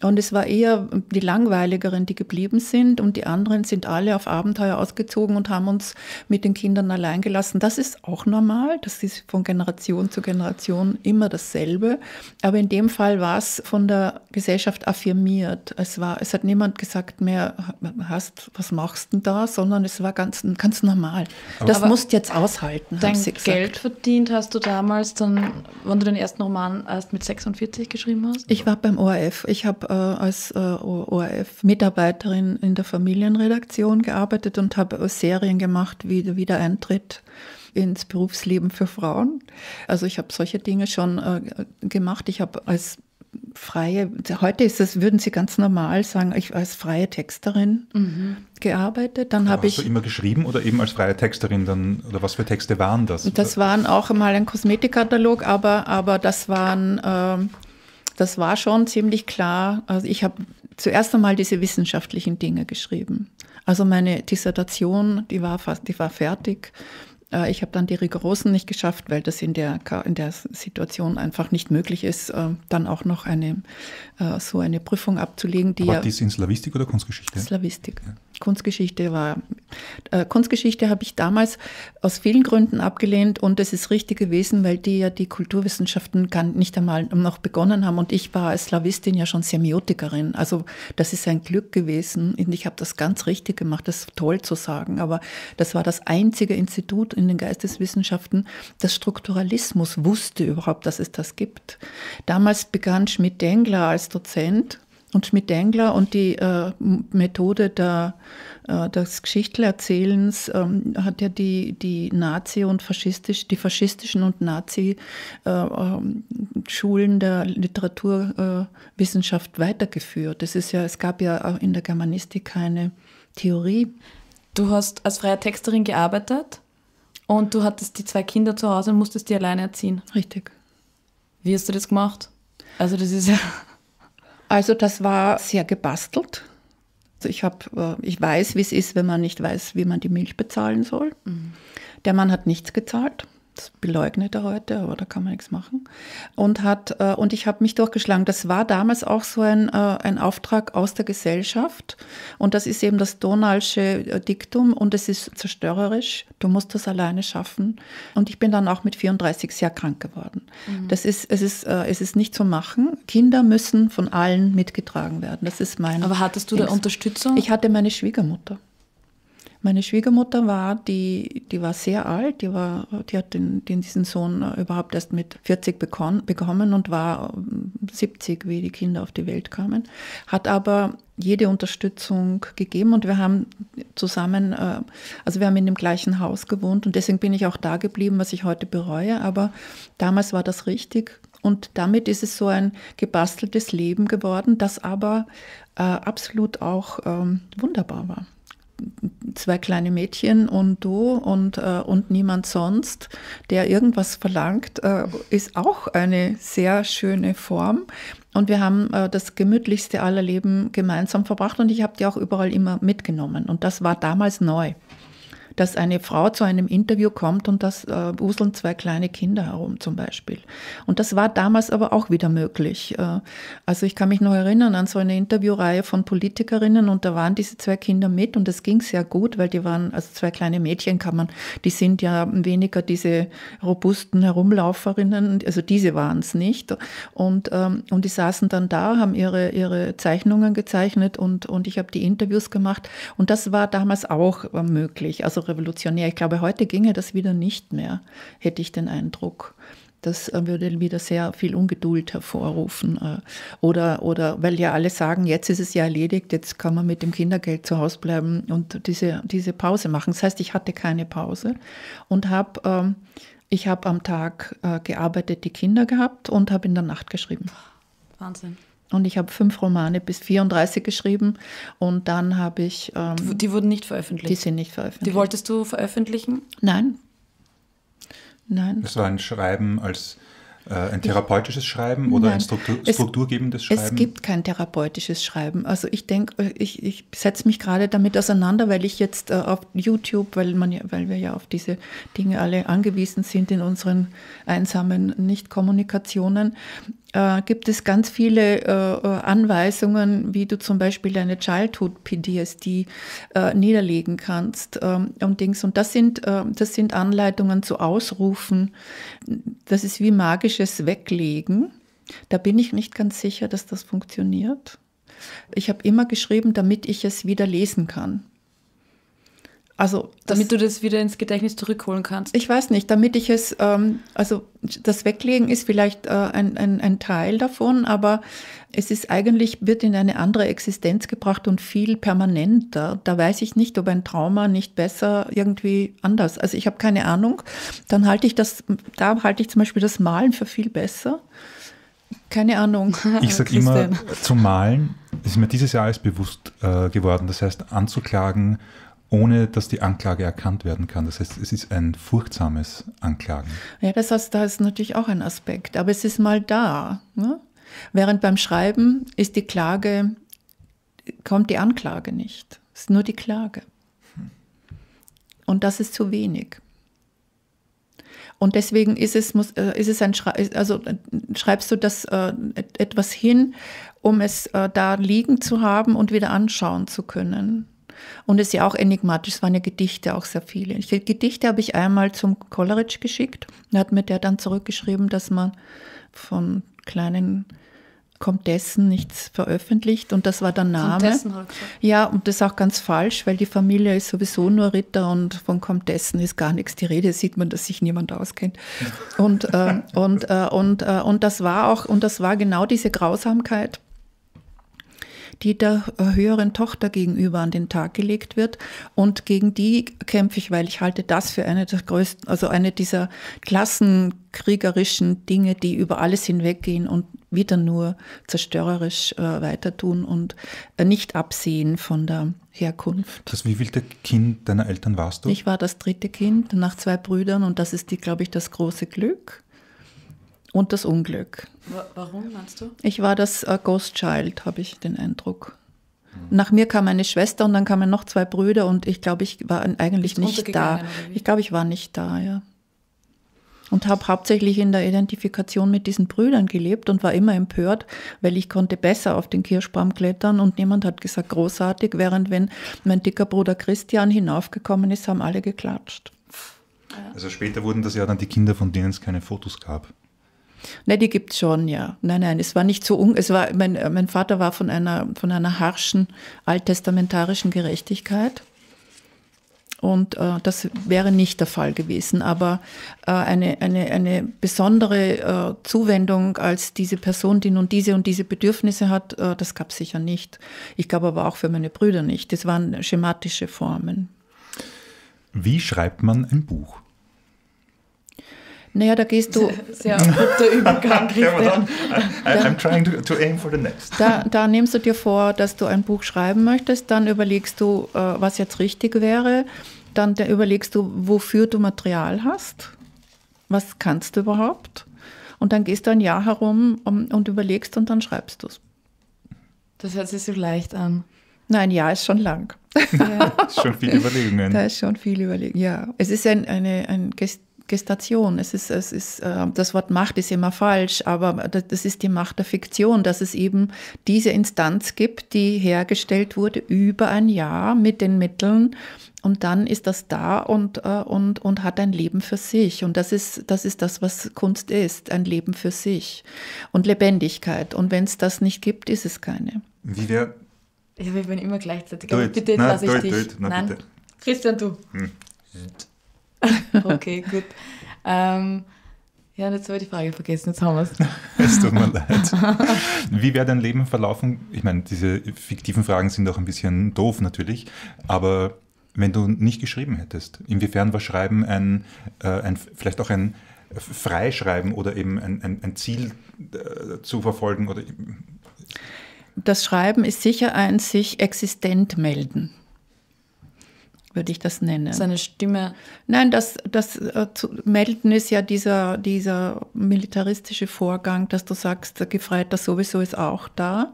Und es war eher die Langweiligeren, die geblieben sind und die anderen sind alle auf Abenteuer ausgezogen und haben uns mit den Kindern allein gelassen. Das ist auch normal, das ist von Generation zu Generation immer dasselbe. Aber in dem Fall war es von der Gesellschaft affirmiert. Es, war, es hat niemand gesagt mehr, hast, was machst du denn da, sondern es war ganz, ganz normal. Aber das aber musst jetzt aushalten. Dein Geld verdient hast du damals, dann, wann du den ersten Roman erst mit 46 geschrieben hast? Ich war beim ORF. Ich habe äh, als äh, ORF-Mitarbeiterin in der Familienredaktion gearbeitet und habe Serien gemacht wie der Wiedereintritt ins Berufsleben für Frauen. Also ich habe solche Dinge schon äh, gemacht. Ich habe als freie, heute ist es, würden Sie ganz normal sagen, ich als freie Texterin mhm. gearbeitet. Dann habe ich. Hast du immer geschrieben oder eben als freie Texterin dann, oder was für Texte waren das? Das waren auch mal ein Kosmetikkatalog, aber, aber das waren äh, das war schon ziemlich klar. Also ich habe zuerst einmal diese wissenschaftlichen Dinge geschrieben. Also meine Dissertation, die war fast, die war fertig. Äh, ich habe dann die rigorosen nicht geschafft, weil das in der, in der Situation einfach nicht möglich ist, äh, dann auch noch eine, äh, so eine Prüfung abzulegen. Die Aber die ist in Slavistik oder Kunstgeschichte? Slavistik. Ja. Kunstgeschichte war, äh, Kunstgeschichte habe ich damals aus vielen Gründen abgelehnt und es ist richtig gewesen, weil die ja die Kulturwissenschaften gar nicht einmal noch begonnen haben und ich war als Slawistin ja schon Semiotikerin. Also das ist ein Glück gewesen und ich habe das ganz richtig gemacht, das ist toll zu sagen, aber das war das einzige Institut in den Geisteswissenschaften, dass Strukturalismus wusste überhaupt, dass es das gibt. Damals begann Schmidt-Dengler als Dozent und Schmidt-Dengler und die äh, Methode der, äh, des Geschichtlerzählens ähm, hat ja die, die Nazi- und faschistisch, die faschistischen und Nazi-Schulen äh, äh, der Literaturwissenschaft weitergeführt. Es ist ja, es gab ja auch in der Germanistik keine Theorie. Du hast als freie Texterin gearbeitet? Und du hattest die zwei Kinder zu Hause und musstest die alleine erziehen. Richtig. Wie hast du das gemacht? Also das ist ja. Also das war sehr gebastelt. Also ich, hab, äh, ich weiß, wie es ist, wenn man nicht weiß, wie man die Milch bezahlen soll. Mhm. Der Mann hat nichts gezahlt. Das beleugnet er heute, aber da kann man nichts machen. Und hat äh, und ich habe mich durchgeschlagen. Das war damals auch so ein, äh, ein Auftrag aus der Gesellschaft. Und das ist eben das Donalsche äh, Diktum und es ist zerstörerisch. Du musst das alleine schaffen. Und ich bin dann auch mit 34 sehr krank geworden. Mhm. Das ist es ist äh, es ist nicht zu machen. Kinder müssen von allen mitgetragen werden. Das ist mein. Aber hattest du da Unterstützung? Ich hatte meine Schwiegermutter. Meine Schwiegermutter war, die, die war sehr alt, die, war, die hat den, den, diesen Sohn äh, überhaupt erst mit 40 bekon, bekommen und war 70, äh, wie die Kinder auf die Welt kamen, hat aber jede Unterstützung gegeben und wir haben zusammen, äh, also wir haben in dem gleichen Haus gewohnt und deswegen bin ich auch da geblieben, was ich heute bereue, aber damals war das richtig und damit ist es so ein gebasteltes Leben geworden, das aber absolut auch ähm, wunderbar war zwei kleine Mädchen und du und, äh, und niemand sonst, der irgendwas verlangt, äh, ist auch eine sehr schöne Form. Und wir haben äh, das gemütlichste aller Leben gemeinsam verbracht und ich habe die auch überall immer mitgenommen. Und das war damals neu dass eine Frau zu einem Interview kommt und das äh, wuseln zwei kleine Kinder herum zum Beispiel. Und das war damals aber auch wieder möglich. Äh, also ich kann mich noch erinnern an so eine Interviewreihe von Politikerinnen und da waren diese zwei Kinder mit und das ging sehr gut, weil die waren, also zwei kleine Mädchen kann man, die sind ja weniger diese robusten Herumlauferinnen, also diese waren es nicht. Und, ähm, und die saßen dann da, haben ihre, ihre Zeichnungen gezeichnet und, und ich habe die Interviews gemacht. Und das war damals auch äh, möglich. Also revolutionär. Ich glaube, heute ginge das wieder nicht mehr, hätte ich den Eindruck. Das äh, würde wieder sehr viel Ungeduld hervorrufen. Äh, oder, oder weil ja alle sagen, jetzt ist es ja erledigt, jetzt kann man mit dem Kindergeld zu Hause bleiben und diese, diese Pause machen. Das heißt, ich hatte keine Pause und habe ähm, ich hab am Tag äh, gearbeitet, die Kinder gehabt und habe in der Nacht geschrieben. Wahnsinn. Und ich habe fünf Romane bis 34 geschrieben und dann habe ich. Ähm, die wurden nicht veröffentlicht. Die sind nicht veröffentlicht. Die wolltest du veröffentlichen? Nein. Nein. Das war ein Schreiben als äh, ein therapeutisches Schreiben oder Nein. ein Struktur, strukturgebendes Schreiben? Es gibt kein therapeutisches Schreiben. Also ich denke, äh, ich, ich setze mich gerade damit auseinander, weil ich jetzt äh, auf YouTube, weil, man, weil wir ja auf diese Dinge alle angewiesen sind in unseren einsamen Nichtkommunikationen äh, gibt es ganz viele äh, äh, Anweisungen, wie du zum Beispiel deine Childhood PTSD äh, niederlegen kannst ähm, und Dings. Und das sind, äh, das sind Anleitungen zu Ausrufen. Das ist wie magisches Weglegen. Da bin ich nicht ganz sicher, dass das funktioniert. Ich habe immer geschrieben, damit ich es wieder lesen kann. Also das, damit du das wieder ins Gedächtnis zurückholen kannst. Ich weiß nicht, damit ich es, ähm, also das Weglegen ist vielleicht äh, ein, ein, ein, Teil davon, aber es ist eigentlich, wird in eine andere Existenz gebracht und viel permanenter. Da weiß ich nicht, ob ein Trauma nicht besser irgendwie anders. Also ich habe keine Ahnung. Dann halte ich das, da halte ich zum Beispiel das Malen für viel besser. Keine Ahnung. Ich sage immer, zum Malen ist mir dieses Jahr alles bewusst äh, geworden. Das heißt, anzuklagen, ohne dass die Anklage erkannt werden kann. Das heißt, es ist ein furchtsames Anklagen. Ja, das heißt, da ist natürlich auch ein Aspekt, aber es ist mal da. Ne? Während beim Schreiben ist die Klage, kommt die Anklage nicht. Es ist nur die Klage. Und das ist zu wenig. Und deswegen ist es, muss, äh, ist es ein Schrei also äh, schreibst du das äh, etwas hin, um es äh, da liegen zu haben und wieder anschauen zu können. Und es ist ja auch enigmatisch, es waren ja Gedichte auch sehr viele. Ich, Gedichte habe ich einmal zum Coleridge geschickt. Da hat mir der dann zurückgeschrieben, dass man von kleinen Komtessen nichts veröffentlicht und das war der Name. Ja, und das ist auch ganz falsch, weil die Familie ist sowieso nur Ritter und von Komtessen ist gar nichts die Rede. Sieht man, dass sich niemand auskennt. Und, äh, und, äh, und, äh, und das war auch, und das war genau diese Grausamkeit, die der äh, höheren Tochter gegenüber an den Tag gelegt wird. Und gegen die kämpfe ich, weil ich halte das für eine der größten, also eine dieser klassenkriegerischen Dinge, die über alles hinweggehen und wieder nur zerstörerisch äh, weiter tun und äh, nicht absehen von der Herkunft. Das wievielte Kind deiner Eltern warst du? Ich war das dritte Kind nach zwei Brüdern und das ist, die, glaube ich, das große Glück und das Unglück. Warum meinst du? Ich war das äh, Ghost Child, habe ich den Eindruck. Nach mir kam eine Schwester und dann kamen noch zwei Brüder und ich glaube, ich war eigentlich nicht da. Ich glaube, ich war nicht da, ja. Und habe hauptsächlich in der Identifikation mit diesen Brüdern gelebt und war immer empört, weil ich konnte besser auf den Kirschbaum klettern und niemand hat gesagt, großartig, während wenn mein dicker Bruder Christian hinaufgekommen ist, haben alle geklatscht. Also später wurden das ja dann die Kinder, von denen es keine Fotos gab. Ne, die gibt's schon, ja. Nein, nein, es war nicht so un, es war, mein, äh, mein Vater war von einer, von einer harschen alttestamentarischen Gerechtigkeit. Und äh, das wäre nicht der Fall gewesen. Aber äh, eine, eine, eine besondere äh, Zuwendung als diese Person, die nun diese und diese Bedürfnisse hat, äh, das gab es sicher nicht. Ich glaube aber auch für meine Brüder nicht. Das waren schematische Formen. Wie schreibt man ein Buch? Naja, da gehst du. Sehr, sehr guter Übergang. Christian. I'm trying to, to, aim for the next. Da, da, nimmst du dir vor, dass du ein Buch schreiben möchtest, dann überlegst du, äh, was jetzt richtig wäre, dann überlegst du, wofür du Material hast, was kannst du überhaupt, und dann gehst du ein Jahr herum und überlegst und dann schreibst du es. Das hört sich so leicht an. Nein, ein Jahr ist schon lang. Ja. das ist schon viel Überlegungen. Da ist schon viel Überlegen, ja. Es ist ein, eine, ein Gestation. Es ist, es ist, äh, das Wort Macht ist immer falsch, aber das ist die Macht der Fiktion, dass es eben diese Instanz gibt, die hergestellt wurde über ein Jahr mit den Mitteln und dann ist das da und, äh, und, und hat ein Leben für sich. Und das ist, das ist das, was Kunst ist, ein Leben für sich und Lebendigkeit. Und wenn es das nicht gibt, ist es keine. Wie wir. Ich bin immer gleichzeitig. Bitte, lass ich dich. Christian, du. Hm. hm. okay, gut. Ähm, ja, jetzt habe ich die Frage vergessen, jetzt haben wir es. es tut mir leid. Wie wäre dein Leben verlaufen? Ich meine, diese fiktiven Fragen sind auch ein bisschen doof natürlich, aber wenn du nicht geschrieben hättest, inwiefern war Schreiben ein, äh, ein vielleicht auch ein Freischreiben oder eben ein, ein, ein Ziel äh, zu verfolgen oder das Schreiben ist sicher ein sich existent melden würde ich das nennen. Seine Stimme. Nein, das, das äh, zu, Melden ist ja dieser, dieser militaristische Vorgang, dass du sagst, der Gefreiter sowieso ist auch da.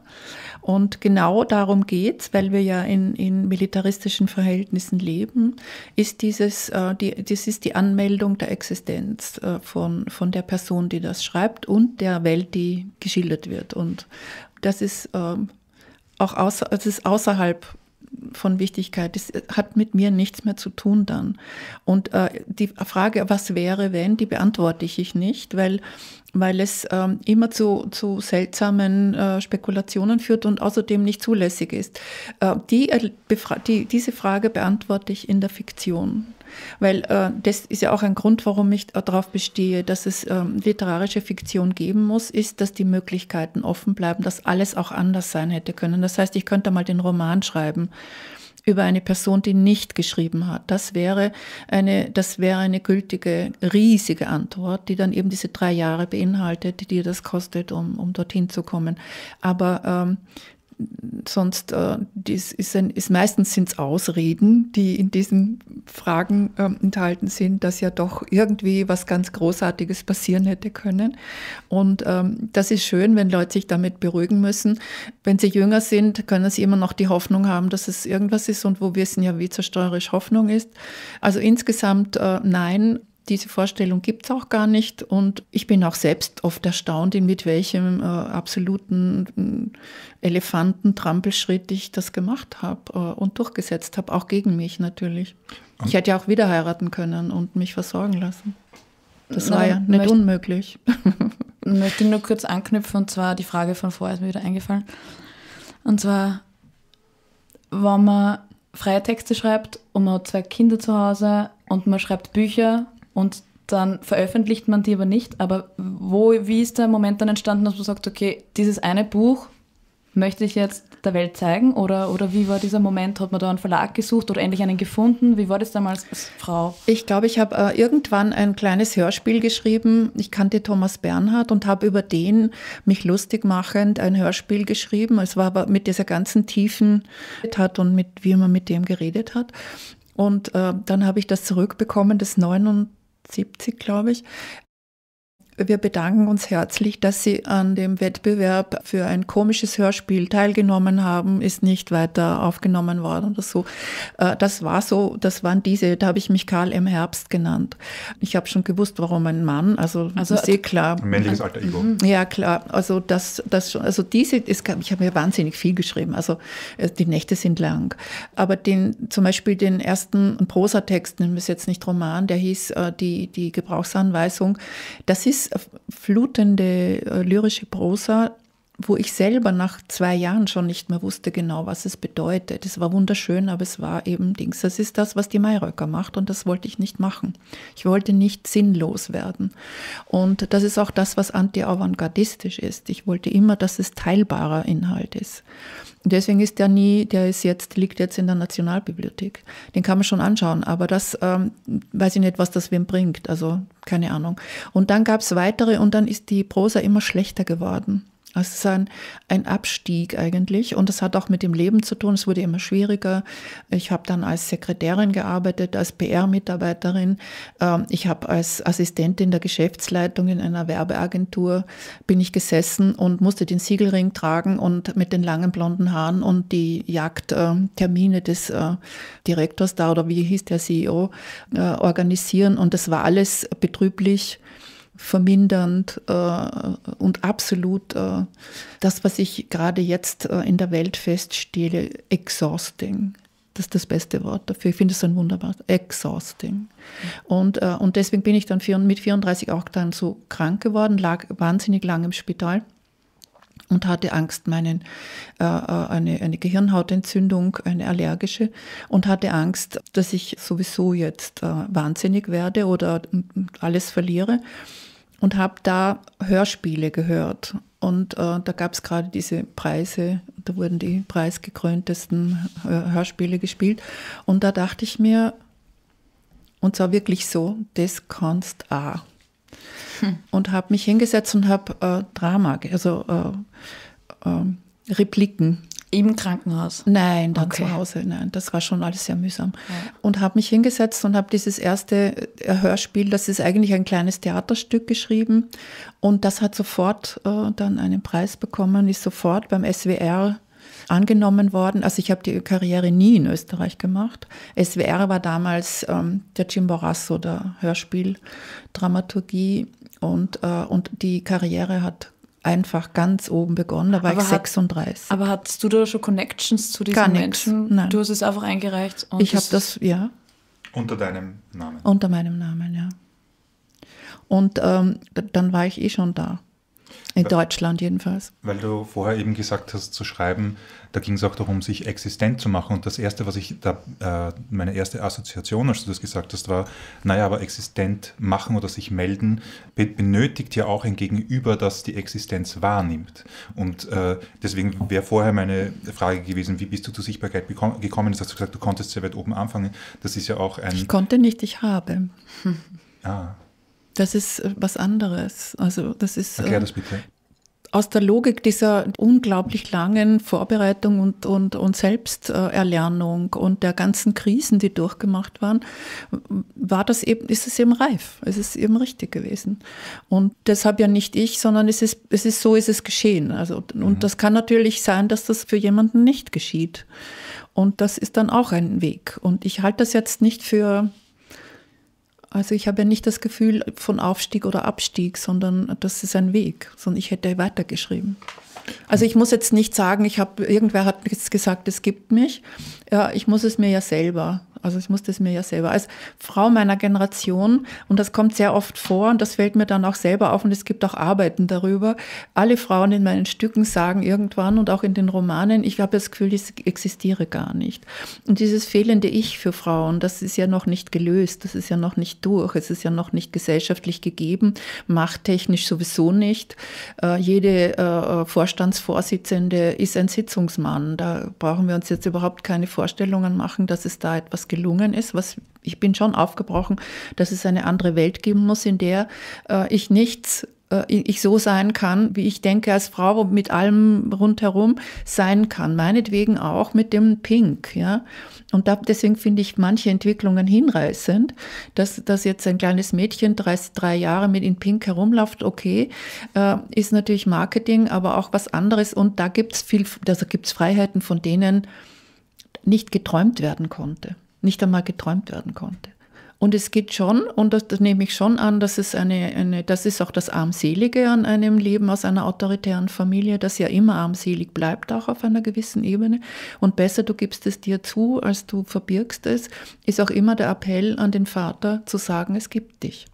Und genau darum geht es, weil wir ja in, in militaristischen Verhältnissen leben, ist dieses, äh, die, das ist die Anmeldung der Existenz äh, von, von der Person, die das schreibt und der Welt, die geschildert wird. Und das ist ähm, auch außer, das ist außerhalb von Wichtigkeit. Das hat mit mir nichts mehr zu tun dann. Und äh, die Frage, was wäre, wenn, die beantworte ich nicht, weil, weil es äh, immer zu, zu seltsamen äh, Spekulationen führt und außerdem nicht zulässig ist. Äh, die, äh, die, diese Frage beantworte ich in der Fiktion. Weil äh, das ist ja auch ein Grund, warum ich darauf bestehe, dass es ähm, literarische Fiktion geben muss, ist, dass die Möglichkeiten offen bleiben, dass alles auch anders sein hätte können. Das heißt, ich könnte mal den Roman schreiben über eine Person, die nicht geschrieben hat. Das wäre eine, das wäre eine gültige, riesige Antwort, die dann eben diese drei Jahre beinhaltet, die dir das kostet, um, um dorthin zu kommen. Aber ähm, sonst äh, dies ist, ein, ist meistens sind Ausreden, die in diesen Fragen äh, enthalten sind, dass ja doch irgendwie was ganz Großartiges passieren hätte können. Und ähm, das ist schön, wenn Leute sich damit beruhigen müssen. Wenn sie jünger sind, können sie immer noch die Hoffnung haben, dass es irgendwas ist und wo wir wissen ja, wie zerstörerisch Hoffnung ist. Also insgesamt äh, nein. Diese Vorstellung gibt es auch gar nicht und ich bin auch selbst oft erstaunt, mit welchem äh, absoluten äh, Elefantentrampelschritt ich das gemacht habe äh, und durchgesetzt habe, auch gegen mich natürlich. Und ich hätte ja auch wieder heiraten können und mich versorgen lassen. Das war ja nicht möchte, unmöglich. möchte nur kurz anknüpfen und zwar die Frage von vorher ist mir wieder eingefallen. Und zwar, wenn man freie Texte schreibt und man hat zwei Kinder zu Hause und man schreibt Bücher und dann veröffentlicht man die aber nicht. Aber wo, wie ist der Moment dann entstanden, dass man sagt, okay, dieses eine Buch möchte ich jetzt der Welt zeigen? Oder, oder wie war dieser Moment? Hat man da einen Verlag gesucht oder endlich einen gefunden? Wie war das damals als Frau? Ich glaube, ich habe äh, irgendwann ein kleines Hörspiel geschrieben. Ich kannte Thomas Bernhard und habe über den mich lustig machend ein Hörspiel geschrieben. Es war aber mit dieser ganzen Tiefen hat und mit wie man mit dem geredet hat. Und äh, dann habe ich das zurückbekommen, das 99 70, glaube ich, wir bedanken uns herzlich, dass Sie an dem Wettbewerb für ein komisches Hörspiel teilgenommen haben, ist nicht weiter aufgenommen worden oder so. Äh, das war so, das waren diese, da habe ich mich Karl im Herbst genannt. Ich habe schon gewusst, warum ein Mann, also, also sehr klar. Ein männliches Alter Ego. Mhm. Ja, klar. Also das, das, schon, also diese, es gab, ich habe mir wahnsinnig viel geschrieben, also äh, die Nächte sind lang. Aber den, zum Beispiel den ersten Prosatext, nennen wir es jetzt nicht Roman, der hieß äh, die, die Gebrauchsanweisung, das ist flutende äh, lyrische Prosa, wo ich selber nach zwei Jahren schon nicht mehr wusste genau, was es bedeutet. Es war wunderschön, aber es war eben Dings. Das ist das, was die Mayröcker macht und das wollte ich nicht machen. Ich wollte nicht sinnlos werden. Und das ist auch das, was anti-avantgardistisch ist. Ich wollte immer, dass es teilbarer Inhalt ist. Und deswegen ist der nie, der ist jetzt, liegt jetzt in der Nationalbibliothek. Den kann man schon anschauen, aber das ähm, weiß ich nicht, was das wem bringt. Also keine Ahnung. Und dann gab es weitere und dann ist die Prosa immer schlechter geworden. Es ist ein, ein Abstieg eigentlich und das hat auch mit dem Leben zu tun. Es wurde immer schwieriger. Ich habe dann als Sekretärin gearbeitet, als PR-Mitarbeiterin. Ähm, ich habe als Assistentin der Geschäftsleitung in einer Werbeagentur bin ich gesessen und musste den Siegelring tragen und mit den langen blonden Haaren und die Jagdtermine äh, des äh, Direktors da oder wie hieß der CEO äh, organisieren und das war alles betrüblich vermindernd äh, und absolut äh, das, was ich gerade jetzt äh, in der Welt feststelle, exhausting. Das ist das beste Wort dafür. Ich finde es ein wunderbares, exhausting. Und, äh, und deswegen bin ich dann vier, mit 34 auch dann so krank geworden, lag wahnsinnig lang im Spital und hatte Angst, meinen, äh, eine, eine Gehirnhautentzündung, eine allergische, und hatte Angst, dass ich sowieso jetzt äh, wahnsinnig werde oder alles verliere und habe da Hörspiele gehört. Und äh, da gab es gerade diese Preise, da wurden die preisgekröntesten äh, Hörspiele gespielt. Und da dachte ich mir, und zwar wirklich so, das kannst auch. Hm. Und habe mich hingesetzt und habe äh, Drama, also äh, ähm, Repliken im Krankenhaus? Nein, dann okay. zu Hause. Nein, das war schon alles sehr mühsam. Ja. Und habe mich hingesetzt und habe dieses erste äh, Hörspiel, das ist eigentlich ein kleines Theaterstück geschrieben. Und das hat sofort äh, dann einen Preis bekommen, ist sofort beim SWR angenommen worden. Also ich habe die Karriere nie in Österreich gemacht. SWR war damals ähm, der Jim Borasso, der Hörspieldramaturgie. Und, äh, und die Karriere hat einfach ganz oben begonnen. Da war aber ich hat, 36. aber hattest du da schon Connections zu diesen Gar Menschen? Nein. Du hast es einfach eingereicht. ich habe das, ja. Unter deinem Namen. Unter meinem Namen, ja. Und ähm, dann war ich eh schon da. In Deutschland jedenfalls. Weil du vorher eben gesagt hast, zu schreiben, da ging es auch darum, sich existent zu machen. Und das Erste, was ich da, äh, meine erste Assoziation, als du das gesagt hast, war, naja, aber existent machen oder sich melden benötigt ja auch ein Gegenüber, das die Existenz wahrnimmt. Und äh, deswegen wäre vorher meine Frage gewesen, wie bist du zur Sichtbarkeit gekommen? Das hast du gesagt, du konntest sehr weit oben anfangen. Das ist ja auch ein... Ich konnte nicht, ich habe. Ah. Das ist äh, was anderes. Also das ist Erklär äh, das bitte. aus der Logik dieser unglaublich langen Vorbereitung und, und, und Selbsterlernung und der ganzen Krisen, die durchgemacht waren, war das eben, ist es eben reif. Es ist eben richtig gewesen. Und deshalb ja nicht ich, sondern es ist, es ist so ist es geschehen. Also, und mhm. das kann natürlich sein, dass das für jemanden nicht geschieht. Und das ist dann auch ein Weg. Und ich halte das jetzt nicht für also ich habe ja nicht das Gefühl von Aufstieg oder Abstieg, sondern das ist ein Weg, sondern ich hätte weitergeschrieben. Also ich muss jetzt nicht sagen, ich habe, irgendwer hat jetzt gesagt, es gibt mich. Ja, ich muss es mir ja selber also ich musste es mir ja selber als Frau meiner Generation, und das kommt sehr oft vor, und das fällt mir dann auch selber auf, und es gibt auch Arbeiten darüber. Alle Frauen in meinen Stücken sagen irgendwann und auch in den Romanen, ich habe das Gefühl, ich existiere gar nicht. Und dieses fehlende Ich für Frauen, das ist ja noch nicht gelöst, das ist ja noch nicht durch, es ist ja noch nicht gesellschaftlich gegeben, machttechnisch sowieso nicht. Äh, jede äh, Vorstandsvorsitzende ist ein Sitzungsmann. Da brauchen wir uns jetzt überhaupt keine Vorstellungen machen, dass es da etwas gibt gelungen ist, was ich bin schon aufgebrochen, dass es eine andere Welt geben muss, in der äh, ich nichts äh, ich so sein kann, wie ich denke, als Frau mit allem rundherum sein kann. Meinetwegen auch mit dem Pink, ja. Und da, deswegen finde ich manche Entwicklungen hinreißend, dass, dass jetzt ein kleines Mädchen drei, drei Jahre mit in Pink herumläuft, okay, äh, ist natürlich Marketing, aber auch was anderes. Und da gibt es also Freiheiten, von denen nicht geträumt werden konnte nicht einmal geträumt werden konnte. Und es geht schon, und das, das nehme ich schon an, dass es eine, eine, das ist auch das Armselige an einem Leben aus einer autoritären Familie, das ja immer armselig bleibt, auch auf einer gewissen Ebene. Und besser, du gibst es dir zu, als du verbirgst es, ist auch immer der Appell an den Vater zu sagen, es gibt dich.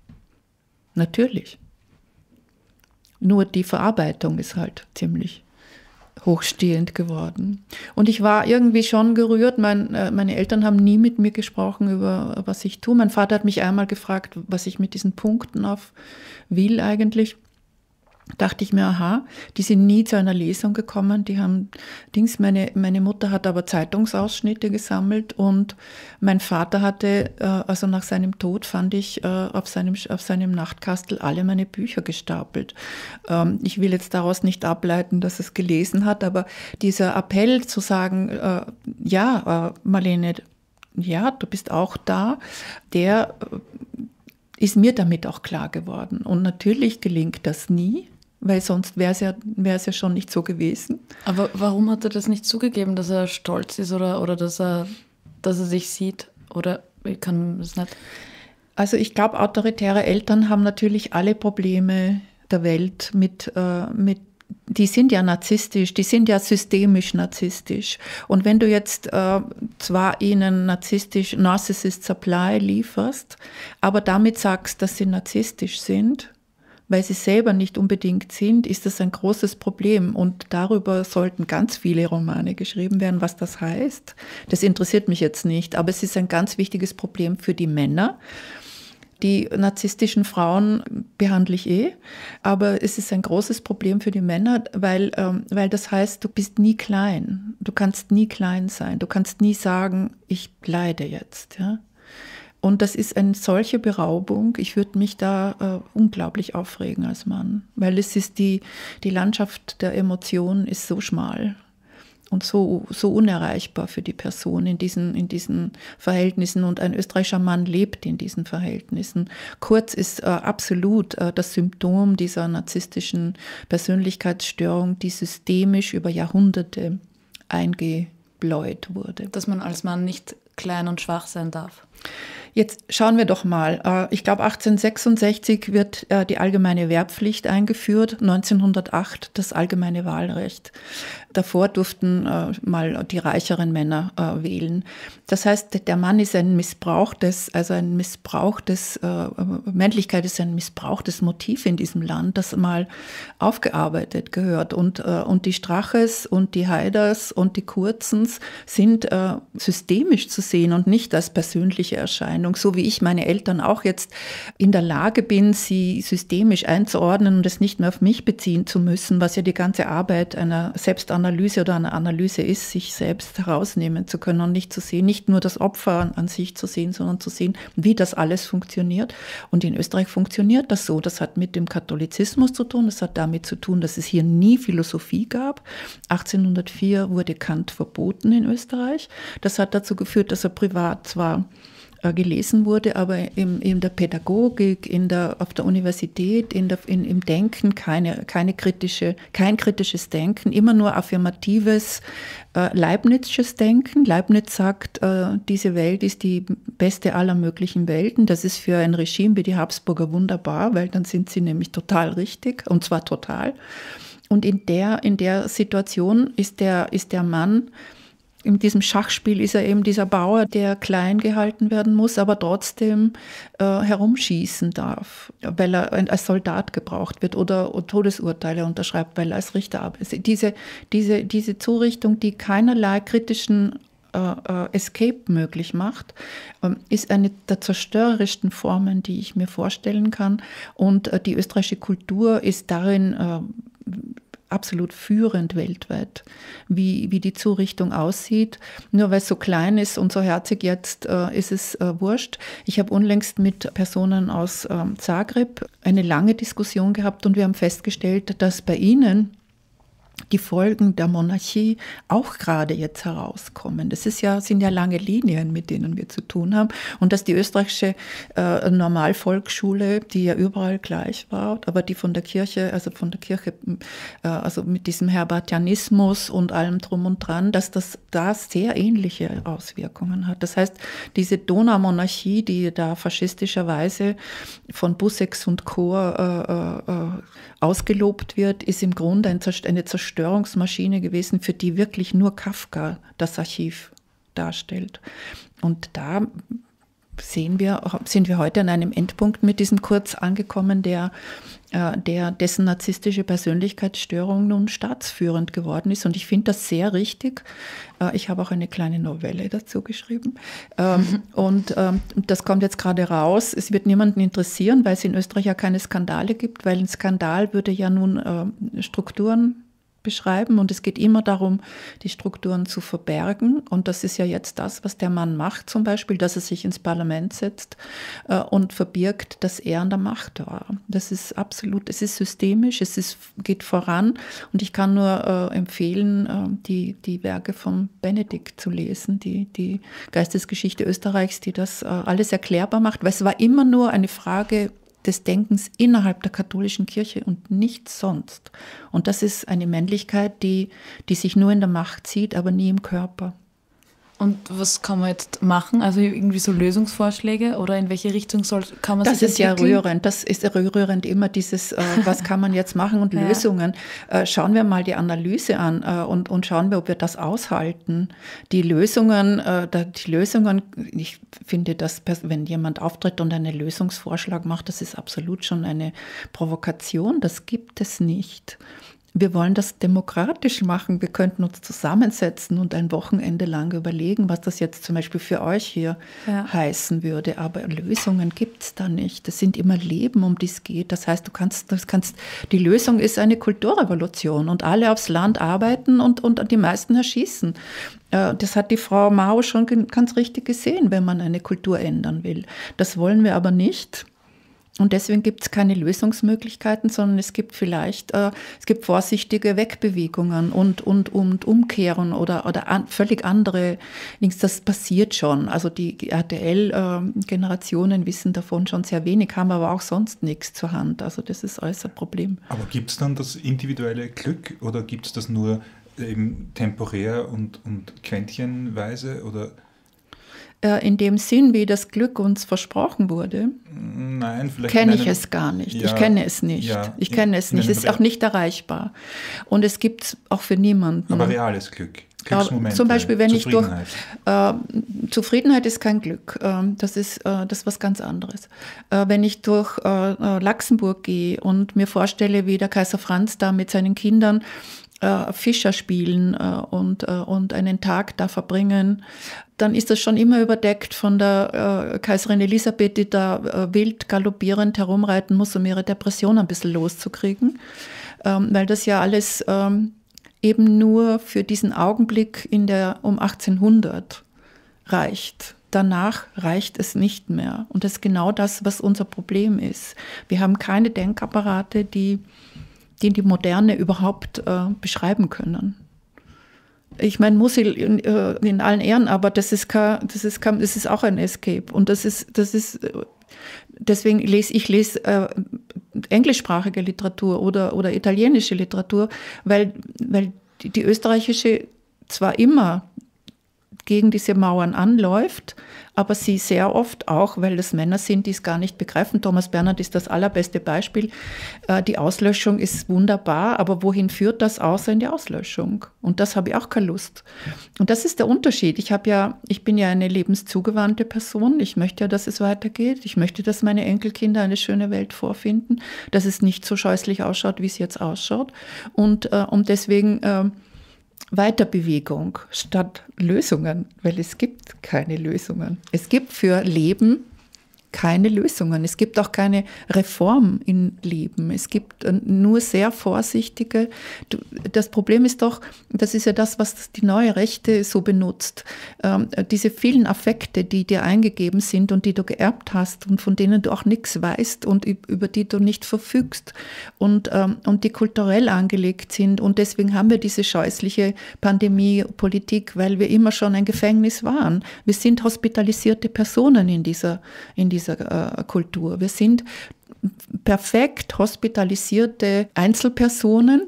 Natürlich. Nur die Verarbeitung ist halt ziemlich hochstehend geworden. Und ich war irgendwie schon gerührt. Mein, äh, meine Eltern haben nie mit mir gesprochen über, was ich tue. Mein Vater hat mich einmal gefragt, was ich mit diesen Punkten auf will eigentlich dachte ich mir, aha, die sind nie zu einer Lesung gekommen, die haben Dings, meine, meine Mutter hat aber Zeitungsausschnitte gesammelt und mein Vater hatte, äh, also nach seinem Tod fand ich äh, auf, seinem, auf seinem Nachtkastel alle meine Bücher gestapelt. Ähm, ich will jetzt daraus nicht ableiten, dass es gelesen hat, aber dieser Appell zu sagen, äh, ja, äh, Marlene, ja, du bist auch da, der äh, ist mir damit auch klar geworden. Und natürlich gelingt das nie weil sonst wäre es ja, ja schon nicht so gewesen. Aber warum hat er das nicht zugegeben, dass er stolz ist oder, oder dass, er, dass er sich sieht? Oder ich kann das nicht. Also ich glaube, autoritäre Eltern haben natürlich alle Probleme der Welt mit, äh, mit die sind ja narzisstisch, die sind ja systemisch narzisstisch. Und wenn du jetzt äh, zwar ihnen narzisstisch Narcissist Supply lieferst, aber damit sagst, dass sie narzisstisch sind, weil sie selber nicht unbedingt sind, ist das ein großes Problem. Und darüber sollten ganz viele Romane geschrieben werden, was das heißt. Das interessiert mich jetzt nicht, aber es ist ein ganz wichtiges Problem für die Männer. Die narzisstischen Frauen behandle ich eh, aber es ist ein großes Problem für die Männer, weil, ähm, weil das heißt, du bist nie klein. Du kannst nie klein sein. Du kannst nie sagen, ich leide jetzt. Ja? Und das ist eine solche Beraubung. Ich würde mich da äh, unglaublich aufregen als Mann, weil es ist die, die Landschaft der Emotionen ist so schmal und so, so unerreichbar für die Person in diesen, in diesen Verhältnissen. Und ein österreichischer Mann lebt in diesen Verhältnissen. Kurz ist äh, absolut äh, das Symptom dieser narzisstischen Persönlichkeitsstörung, die systemisch über Jahrhunderte eingebläut wurde. Dass man als Mann nicht klein und schwach sein darf. Jetzt schauen wir doch mal. Äh, ich glaube, 1866 wird äh, die allgemeine Wehrpflicht eingeführt, 1908 das allgemeine Wahlrecht. Davor durften äh, mal die reicheren Männer wählen. Das heißt, der Mann ist ein missbrauchtes, also ein missbrauchtes, Männlichkeit ist ein missbrauchtes Motiv in diesem Land, das mal aufgearbeitet gehört. Und, und die Straches und die Haiders und die Kurzens sind systemisch zu sehen und nicht als persönliche natürliche Erscheinung, so wie ich meine Eltern auch jetzt in der Lage bin, sie systemisch einzuordnen und es nicht mehr auf mich beziehen zu müssen, was ja die ganze Arbeit einer Selbstanalyse oder einer Analyse ist, sich selbst herausnehmen zu können und nicht zu sehen, nicht nur das Opfer an sich zu sehen, sondern zu sehen, wie das alles funktioniert. Und in Österreich funktioniert das so. Das hat mit dem Katholizismus zu tun, das hat damit zu tun, dass es hier nie Philosophie gab. 1804 wurde Kant verboten in Österreich. Das hat dazu geführt, dass er privat zwar äh, gelesen wurde, aber im, in der Pädagogik, in der, auf der Universität, in der, in, im Denken keine, keine kritische, kein kritisches Denken, immer nur affirmatives äh, Leibnizsches Denken. Leibniz sagt, äh, diese Welt ist die beste aller möglichen Welten. Das ist für ein Regime wie die Habsburger wunderbar, weil dann sind sie nämlich total richtig, und zwar total. Und in der, in der Situation ist der, ist der Mann, in diesem Schachspiel ist er eben dieser Bauer, der klein gehalten werden muss, aber trotzdem äh, herumschießen darf, weil er als Soldat gebraucht wird oder Todesurteile unterschreibt, weil er als Richter arbeitet. Also diese, diese, diese Zurichtung, die keinerlei kritischen äh, äh Escape möglich macht, äh, ist eine der zerstörerischsten Formen, die ich mir vorstellen kann. Und äh, die österreichische Kultur ist darin äh, absolut führend weltweit, wie, wie die Zurichtung aussieht. Nur weil es so klein ist und so herzig jetzt, äh, ist es äh, wurscht. Ich habe unlängst mit Personen aus ähm, Zagreb eine lange Diskussion gehabt und wir haben festgestellt, dass bei ihnen die Folgen der Monarchie auch gerade jetzt herauskommen. Das ist ja, sind ja lange Linien, mit denen wir zu tun haben. Und dass die österreichische äh, Normalvolksschule, die ja überall gleich war, aber die von der Kirche, also von der Kirche, äh, also mit diesem Herbertianismus und allem drum und dran, dass das da sehr ähnliche Auswirkungen hat. Das heißt, diese Donaumonarchie, die da faschistischerweise von Bussex und Co. Äh, äh, äh ausgelobt wird, ist im Grunde eine Zerstörungsmaschine gewesen, für die wirklich nur Kafka das Archiv darstellt. Und da sehen wir, sind wir heute an einem Endpunkt mit diesem Kurz angekommen, der äh, der, dessen narzisstische Persönlichkeitsstörung nun staatsführend geworden ist. Und ich finde das sehr richtig. Äh, ich habe auch eine kleine Novelle dazu geschrieben. Ähm, mhm. ähm, und das kommt jetzt gerade raus. Es wird niemanden interessieren, weil es in Österreich ja keine Skandale gibt, weil ein Skandal würde ja nun äh, Strukturen beschreiben. Und es geht immer darum, die Strukturen zu verbergen. Und das ist ja jetzt das, was der Mann macht, zum Beispiel, dass er sich ins Parlament setzt äh, und verbirgt, dass er an der Macht war. Das ist absolut, es ist systemisch, es ist, geht voran. Und ich kann nur äh, empfehlen, äh, die, die Werke von Benedikt zu lesen, die, die Geistesgeschichte Österreichs, die das äh, alles erklärbar macht, weil es war immer nur eine Frage des Denkens innerhalb der katholischen Kirche und nichts sonst. Und das ist eine Männlichkeit, die, die sich nur in der Macht sieht, aber nie im Körper. Und was kann man jetzt machen? Also irgendwie so Lösungsvorschläge oder in welche Richtung soll, kann man das sich Das ist ja rührend. Das ist rührend immer dieses, äh, was kann man jetzt machen und ja. Lösungen. Äh, schauen wir mal die Analyse an äh, und, und schauen wir, ob wir das aushalten. Die Lösungen, äh, die Lösungen, ich finde, dass wenn jemand auftritt und einen Lösungsvorschlag macht, das ist absolut schon eine Provokation. Das gibt es nicht wir wollen das demokratisch machen. Wir könnten uns zusammensetzen und ein Wochenende lang überlegen, was das jetzt zum Beispiel für euch hier ja. heißen würde. Aber Lösungen gibt es da nicht. Es sind immer Leben, um die es geht. Das heißt, du kannst, du kannst, die Lösung ist eine Kulturrevolution und alle aufs Land arbeiten und, und die meisten erschießen. Äh, das hat die Frau Mao schon ganz richtig gesehen, wenn man eine Kultur ändern will. Das wollen wir aber nicht. Und deswegen gibt es keine Lösungsmöglichkeiten, sondern es gibt vielleicht, äh, es gibt vorsichtige Wegbewegungen und, und, und Umkehren oder, oder an, völlig andere Dings. Das passiert schon. Also die RTL-Generationen ähm, äh, wissen davon schon sehr wenig, haben aber auch sonst nichts zur Hand. Also das ist alles ein Problem. Aber gibt es dann das individuelle Glück oder gibt es das nur äh, eben temporär und, und quäntchenweise oder äh, in dem Sinn, wie das Glück uns versprochen wurde, Nein, kenne ich es gar nicht. Ja, ich kenne es nicht. Ja, ich kenne es nicht. es ist auch nicht erreichbar. Und es gibt es auch für niemanden. Aber reales Glück. Zum Beispiel, wenn ich durch äh, Zufriedenheit ist kein Glück, ähm, das ist äh, das was ganz anderes. Äh, wenn ich durch äh, äh, Luxemburg gehe und mir vorstelle, wie der Kaiser Franz da mit seinen Kindern äh, Fischer spielen äh, und, äh, und einen Tag da verbringen, dann ist das schon immer überdeckt von der Kaiserin Elisabeth, die da wild galoppierend herumreiten muss, um ihre Depression ein bisschen loszukriegen, ähm, weil das ja alles ähm, eben nur für diesen Augenblick in der um 1800 reicht. Danach reicht es nicht mehr. Und das ist genau das, was unser Problem ist. Wir haben keine Denkapparate, die die die Moderne überhaupt äh, beschreiben können. Ich meine, Musil in, äh, in, allen Ehren, aber das ist, kein, das, ist kein, das ist auch ein Escape. Und das ist, das ist deswegen lese ich lese äh, englischsprachige Literatur oder, oder italienische Literatur, weil, weil die, die österreichische zwar immer gegen diese Mauern anläuft, aber sie sehr oft auch, weil das Männer sind, die es gar nicht begreifen. Thomas Bernhard ist das allerbeste Beispiel. Äh, die Auslöschung ist wunderbar, aber wohin führt das außer in die Auslöschung? Und das habe ich auch keine Lust. Und das ist der Unterschied. Ich habe ja, ich bin ja eine lebenszugewandte Person. Ich möchte ja, dass es weitergeht. Ich möchte, dass meine Enkelkinder eine schöne Welt vorfinden, dass es nicht so scheußlich ausschaut, wie es jetzt ausschaut. Und, äh, und deswegen äh, Weiterbewegung statt Lösungen, weil es gibt keine Lösungen. Es gibt für Leben keine Lösungen. Es gibt auch keine Reform im Leben. Es gibt äh, nur sehr vorsichtige. Das Problem ist doch, das ist ja das, was die neue Rechte so benutzt. Ähm, diese vielen Affekte, die dir eingegeben sind und die du geerbt hast und von denen du auch nichts weißt und über die du nicht verfügst und, ähm, und die kulturell angelegt sind. Und deswegen haben wir diese scheußliche Pandemie-Politik, weil wir immer schon ein Gefängnis waren. Wir sind hospitalisierte Personen in dieser, in dieser dieser äh, Kultur. Wir sind perfekt hospitalisierte Einzelpersonen,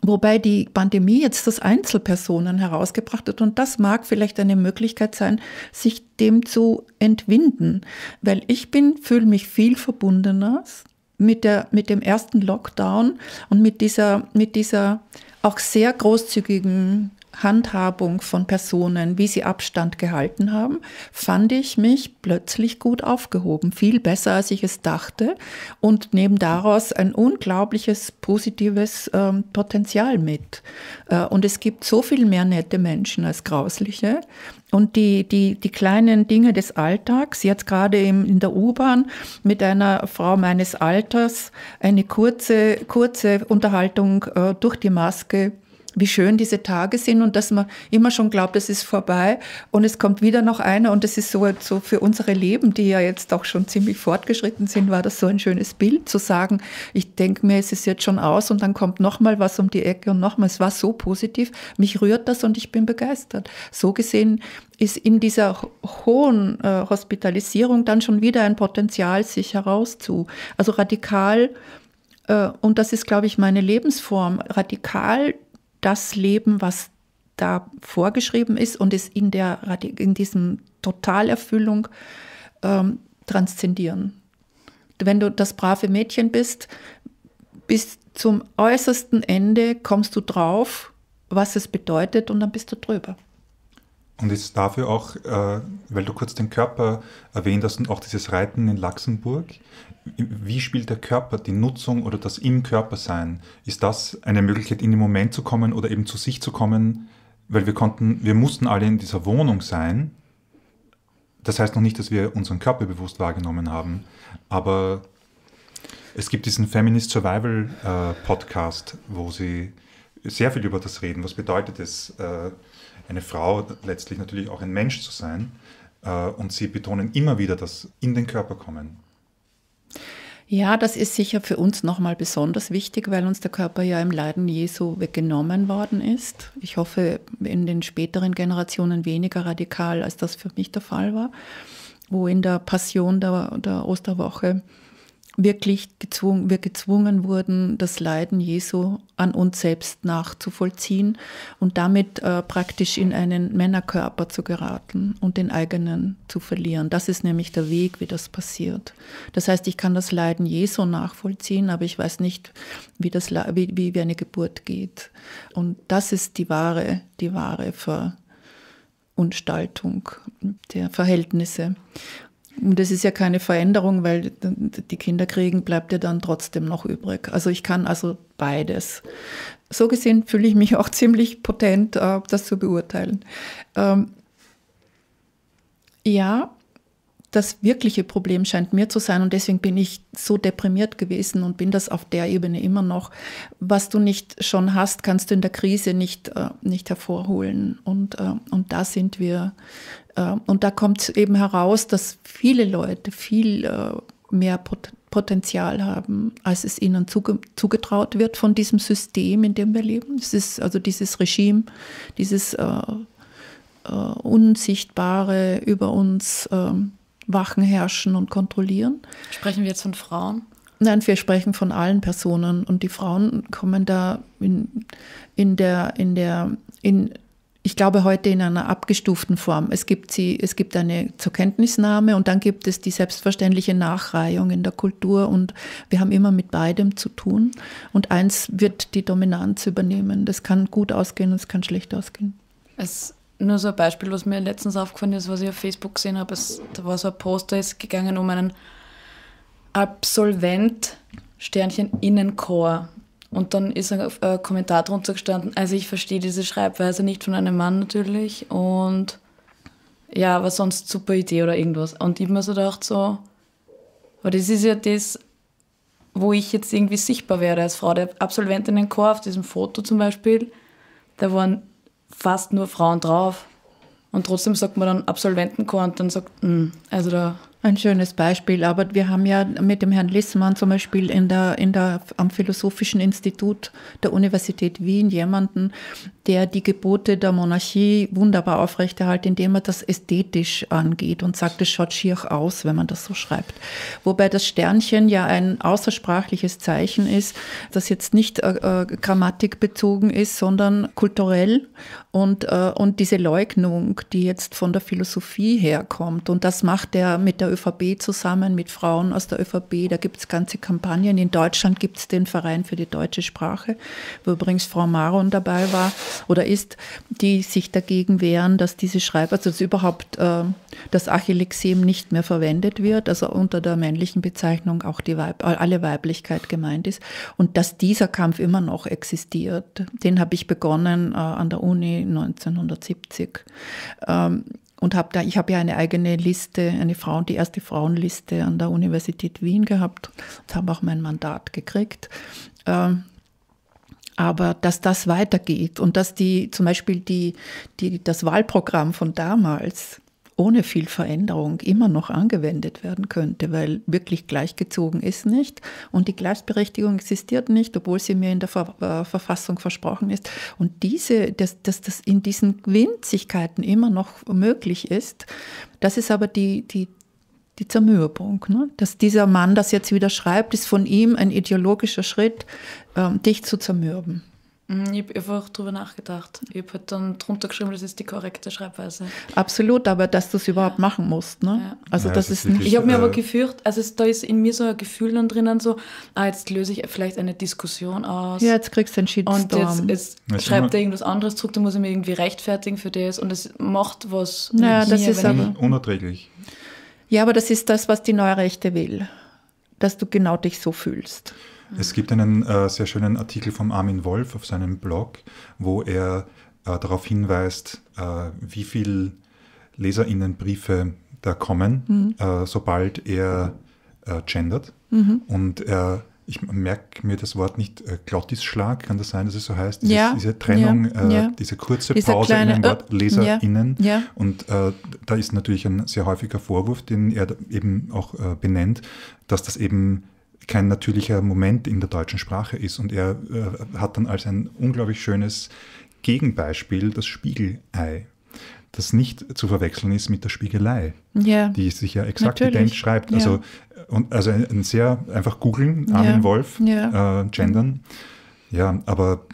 Wobei die Pandemie jetzt das Einzelpersonen herausgebracht hat und das mag vielleicht eine Möglichkeit sein, sich dem zu entwinden, weil ich bin, fühle mich viel verbundener mit, der, mit dem ersten Lockdown und mit dieser, mit dieser auch sehr großzügigen Handhabung von Personen, wie sie Abstand gehalten haben, fand ich mich plötzlich gut aufgehoben, viel besser, als ich es dachte und nehme daraus ein unglaubliches positives ähm, Potenzial mit. Äh, und es gibt so viel mehr nette Menschen als grausliche. Und die, die, die kleinen Dinge des Alltags, jetzt gerade im, in der U-Bahn mit einer Frau meines Alters, eine kurze, kurze Unterhaltung äh, durch die Maske, wie schön diese Tage sind und dass man immer schon glaubt, es ist vorbei und es kommt wieder noch einer und es ist so, so für unsere Leben, die ja jetzt doch schon ziemlich fortgeschritten sind, war das so ein schönes Bild zu sagen, ich denke mir, es ist jetzt schon aus und dann kommt nochmal was um die Ecke und nochmal, es war so positiv, mich rührt das und ich bin begeistert. So gesehen ist in dieser hohen äh, Hospitalisierung dann schon wieder ein Potenzial, sich herauszu. Also radikal, äh, und das ist, glaube ich, meine Lebensform, radikal das leben, was da vorgeschrieben ist und es in, der, in diesem Totalerfüllung ähm, transzendieren. Wenn du das brave Mädchen bist, bis zum äußersten Ende kommst du drauf, was es bedeutet und dann bist du drüber. Und ist dafür auch, äh, weil du kurz den Körper erwähnt hast und auch dieses Reiten in Luxemburg, wie spielt der Körper, die Nutzung oder das im Körper sein? Ist das eine Möglichkeit, in den Moment zu kommen oder eben zu sich zu kommen? Weil wir konnten, wir mussten alle in dieser Wohnung sein. Das heißt noch nicht, dass wir unseren Körper bewusst wahrgenommen haben, aber es gibt diesen Feminist Survival äh, Podcast, wo sie sehr viel über das reden. Was bedeutet es? Äh, eine Frau letztlich natürlich auch ein Mensch zu sein. Äh, und sie betonen immer wieder das in den Körper kommen. Ja, das ist sicher für uns nochmal besonders wichtig, weil uns der Körper ja im Leiden Jesu weggenommen worden ist. Ich hoffe, in den späteren Generationen weniger radikal, als das für mich der Fall war, wo in der Passion der, der Osterwoche wirklich gezwungen, wir gezwungen wurden, das Leiden Jesu an uns selbst nachzuvollziehen und damit äh, praktisch in einen Männerkörper zu geraten und den eigenen zu verlieren. Das ist nämlich der Weg, wie das passiert. Das heißt, ich kann das Leiden Jesu nachvollziehen, aber ich weiß nicht, wie, das, wie, wie, eine Geburt geht. Und das ist die wahre, die wahre Verunstaltung der Verhältnisse. Und das ist ja keine Veränderung, weil die Kinder kriegen, bleibt ja dann trotzdem noch übrig. Also ich kann also beides. So gesehen fühle ich mich auch ziemlich potent, äh, das zu beurteilen. Ähm, ja, das wirkliche Problem scheint mir zu sein und deswegen bin ich so deprimiert gewesen und bin das auf der Ebene immer noch. Was du nicht schon hast, kannst du in der Krise nicht, äh, nicht hervorholen und, äh, und da sind wir ähm, und da kommt eben heraus, dass viele Leute viel äh, mehr Potenzial haben, als es ihnen zugetraut wird von diesem System, in dem wir leben. Es ist also dieses Regime, dieses äh, äh, Unsichtbare über uns ähm, wachen, herrschen und kontrollieren. Sprechen wir jetzt von Frauen? Nein, wir sprechen von allen Personen und die Frauen kommen da in, in der, in der, in ich glaube, heute in einer abgestuften Form. Es gibt sie, es gibt eine zur Kenntnisnahme und dann gibt es die selbstverständliche Nachreihung in der Kultur und wir haben immer mit beidem zu tun. Und eins wird die Dominanz übernehmen. Das kann gut ausgehen und es kann schlecht ausgehen. Es nur so ein Beispiel, was mir letztens aufgefallen ist, was ich auf Facebook gesehen habe. Es, da war so ein Poster, es ist gegangen um einen Absolvent Sternchen Innenchor und dann ist ein äh, Kommentar drunter gestanden, also ich verstehe diese Schreibweise nicht von einem Mann natürlich und ja, aber sonst super Idee oder irgendwas. Und ich habe mir so gedacht, so, aber das ist ja das, wo ich jetzt irgendwie sichtbar werde als Frau. Der Absolventinnenchor auf diesem Foto zum Beispiel, da waren fast nur Frauen drauf. Und trotzdem sagt man dann Absolventenchor und dann sagt, mh, hm, also da ein schönes Beispiel, aber wir haben ja mit dem Herrn Lissmann zum Beispiel in der, in der, am Philosophischen Institut der Universität Wien jemanden, der die Gebote der Monarchie wunderbar aufrechterhält, indem er das ästhetisch angeht und sagt, es schaut schier aus, wenn man das so schreibt. Wobei das Sternchen ja ein außersprachliches Zeichen ist, das jetzt nicht äh, äh grammatikbezogen ist, sondern kulturell und, äh, und diese Leugnung, die jetzt von der Philosophie herkommt. Und das macht er mit der ÖVP zusammen, mit Frauen aus der ÖVP. Da gibt es ganze Kampagnen. In Deutschland gibt es den Verein für die deutsche Sprache, wo übrigens Frau Maron dabei war oder ist, die sich dagegen wehren, dass diese Schreiber, also dass überhaupt äh, das Achillexem nicht mehr verwendet wird, also unter der männlichen Bezeichnung auch die Weib alle Weiblichkeit gemeint ist. Und dass dieser Kampf immer noch existiert, den habe ich begonnen äh, an der Uni 1970. Ähm, und habe da, ich habe ja eine eigene Liste, eine Frauen, die erste Frauenliste an der Universität Wien gehabt und habe auch mein Mandat gekriegt. Ähm, aber dass das weitergeht und dass die zum Beispiel die, die, das Wahlprogramm von damals ohne viel Veränderung immer noch angewendet werden könnte, weil wirklich gleichgezogen ist nicht und die Gleichberechtigung existiert nicht, obwohl sie mir in der Ver äh, Verfassung versprochen ist. Und diese, dass, dass das in diesen Winzigkeiten immer noch möglich ist, das ist aber die, die, die Zermürbung. Ne? Dass dieser Mann das jetzt wieder schreibt, ist von ihm ein ideologischer Schritt, äh, dich zu zermürben. Mhm, ich habe einfach darüber nachgedacht. Ich habe halt dann drunter geschrieben, das ist die korrekte Schreibweise. Absolut, aber dass du es überhaupt ja. machen musst, ne? Ja. Also ja, das, das, ist nicht. Ich habe mir aber äh, gefürchtet, also es, da ist in mir so ein Gefühl dann drinnen, so, ah, jetzt löse ich vielleicht eine Diskussion aus. Ja, jetzt kriegst du einen Shitstorm. Und jetzt, jetzt schreibt er irgendwas anderes zurück, dann muss ich mir irgendwie rechtfertigen für das und es macht was. Naja, das mir, ist aber unerträglich. Ja, aber das ist das, was die Neurechte will. Dass du genau dich so fühlst. Es gibt einen äh, sehr schönen Artikel vom Armin Wolf auf seinem Blog, wo er äh, darauf hinweist, äh, wie viele LeserInnenbriefe da kommen, mhm. Äh, sobald er äh, gendert. Mhm. Und er ich merke mir das Wort nicht, äh, Glottisschlag, kann das sein, dass es so heißt? Dieses, ja, diese Trennung, ja, äh, ja. diese kurze Diese Pause kleine, in dem Wort äh, LeserInnen. Und äh, da ist natürlich ein sehr häufiger Vorwurf, den er eben auch äh, benennt, dass das eben kein natürlicher Moment in der deutschen Sprache ist. Und er äh, hat dann als ein unglaublich schönes Gegenbeispiel das Spiegelei, das nicht zu verwechseln ist mit der Spiegelei, ja, die sich ja exakt natürlich. ident schreibt. Also, ja. Also, und, also ein, ein sehr einfach googeln, Armin ja. Wolf, ja. Äh, gendern. Ja, aber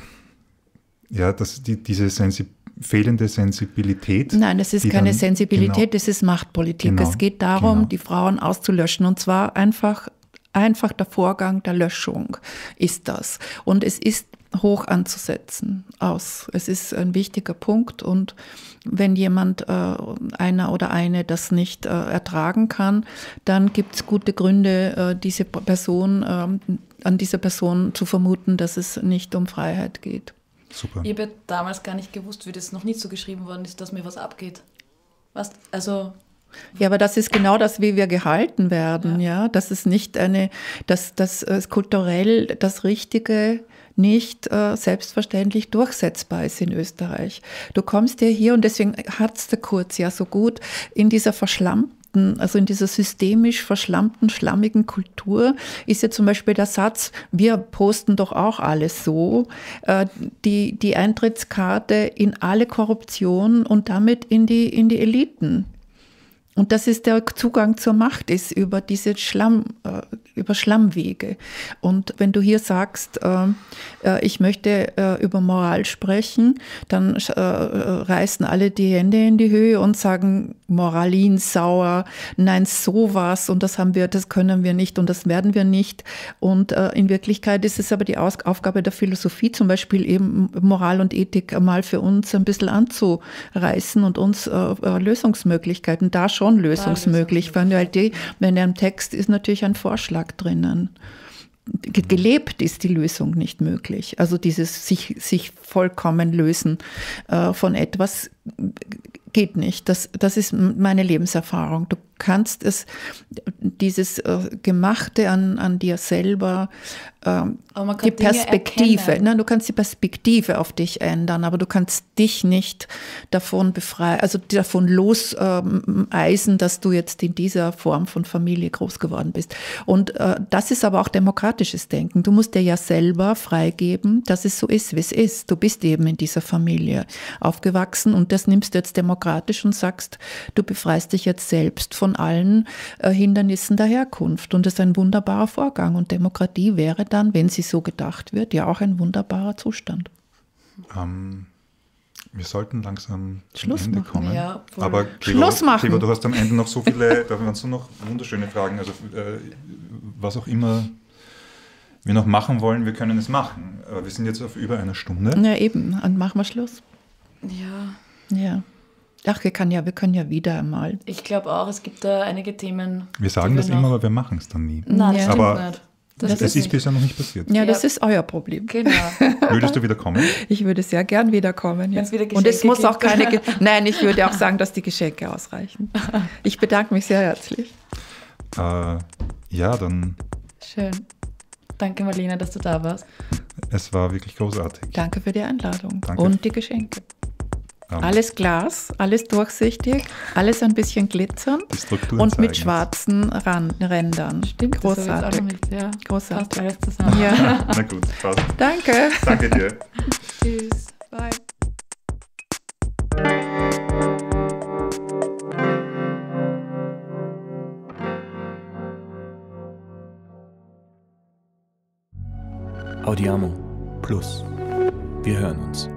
ja, das, die, diese Sensibilität fehlende Sensibilität. Nein, das ist keine dann, Sensibilität, genau, das ist Machtpolitik. Genau, es geht darum, genau. die Frauen auszulöschen und zwar einfach einfach der Vorgang der Löschung ist das. Und es ist hoch anzusetzen aus. Es ist ein wichtiger Punkt und wenn jemand, äh, einer oder eine, das nicht äh, ertragen kann, dann gibt es gute Gründe, äh, diese Person, ähm, an dieser Person zu vermuten, dass es nicht um Freiheit geht. Super. Ich habe damals gar nicht gewusst, wie das noch nicht so geschrieben worden ist, dass mir was abgeht. Was, also ja, aber das ist genau das, wie wir gehalten werden, ja. ja? Das ist nicht eine, dass das äh, kulturell das Richtige nicht äh, selbstverständlich durchsetzbar ist in Österreich. Du kommst ja hier, und deswegen hat es der Kurz ja so gut, in dieser verschlammten also in dieser systemisch verschlammten, schlammigen Kultur ist ja zum Beispiel der Satz, wir posten doch auch alles so, äh, die, die Eintrittskarte in alle Korruption und damit in die, in die Eliten. Und das ist der Zugang zur Macht ist über diese Schlamm, äh, über Schlammwege. Und wenn du hier sagst, äh, äh, ich möchte über Moral sprechen, dann reißen alle die Hände in die Höhe und sagen, Moralin sauer, nein, sowas und das haben wir, das können wir nicht und das werden wir nicht. Und in Wirklichkeit ist es aber die Aufgabe der Philosophie, zum Beispiel eben Moral und Ethik mal für uns ein bisschen anzureißen und uns Lösungsmöglichkeiten da schon schon lösungsmöglich, weil die, wenn er im Text ist natürlich ein Vorschlag drinnen gelebt ist die Lösung nicht möglich. Also dieses sich, sich vollkommen lösen äh, von etwas geht nicht. Das, das ist meine Lebenserfahrung. Du kannst es, dieses äh, Gemachte an, an dir selber, ähm, die Perspektive, ne, du kannst die Perspektive auf dich ändern, aber du kannst dich nicht davon befreien, also davon loseisen, ähm, dass du jetzt in dieser Form von Familie groß geworden bist. Und äh, das ist aber auch demokratisches Denken. Du musst dir ja selber freigeben, dass es so ist, wie es ist. Du bist eben in dieser Familie aufgewachsen und das nimmst du jetzt demokratisch demokratisch und sagst, du befreist dich jetzt selbst von allen äh, Hindernissen der Herkunft. Und das ist ein wunderbarer Vorgang. Und Demokratie wäre dann, wenn sie so gedacht wird, ja auch ein wunderbarer Zustand. Ähm, wir sollten langsam Schluss zum Ende machen, kommen. Ja, Aber Gregor, Schluss machen. Gregor, du hast am Ende noch so viele, da waren so noch wunderschöne Fragen. Also äh, was auch immer wir noch machen wollen, wir können es machen. Aber wir sind jetzt auf über einer Stunde. Ja, eben, und machen wir Schluss. Ja. Ja. Ach, wir, kann ja, wir können ja wieder einmal. Ich glaube auch, es gibt da einige Themen. Wir sagen wir das immer, aber wir machen es dann nie. Nein, das ja. aber nicht. Das, das ist, ist bisher noch nicht passiert. Ja, ja, das ist euer Problem. Genau. Würdest du wiederkommen? Ich würde sehr gern wiederkommen. Ja. Wieder Und es muss gibt. auch keine. Ge Nein, ich würde auch sagen, dass die Geschenke ausreichen. Ich bedanke mich sehr herzlich. Äh, ja, dann. Schön. Danke, Marlene, dass du da warst. Es war wirklich großartig. Danke für die Einladung Danke. und die Geschenke alles Glas, alles durchsichtig, alles ein bisschen glitzern und mit schwarzen Rand Rändern. Stimmt, großartig. Mit, ja. Großartig. Passt alles zusammen. Ja. Na gut, passt. Danke. Danke dir. Tschüss. Bye. Audiamo Plus. Wir hören uns.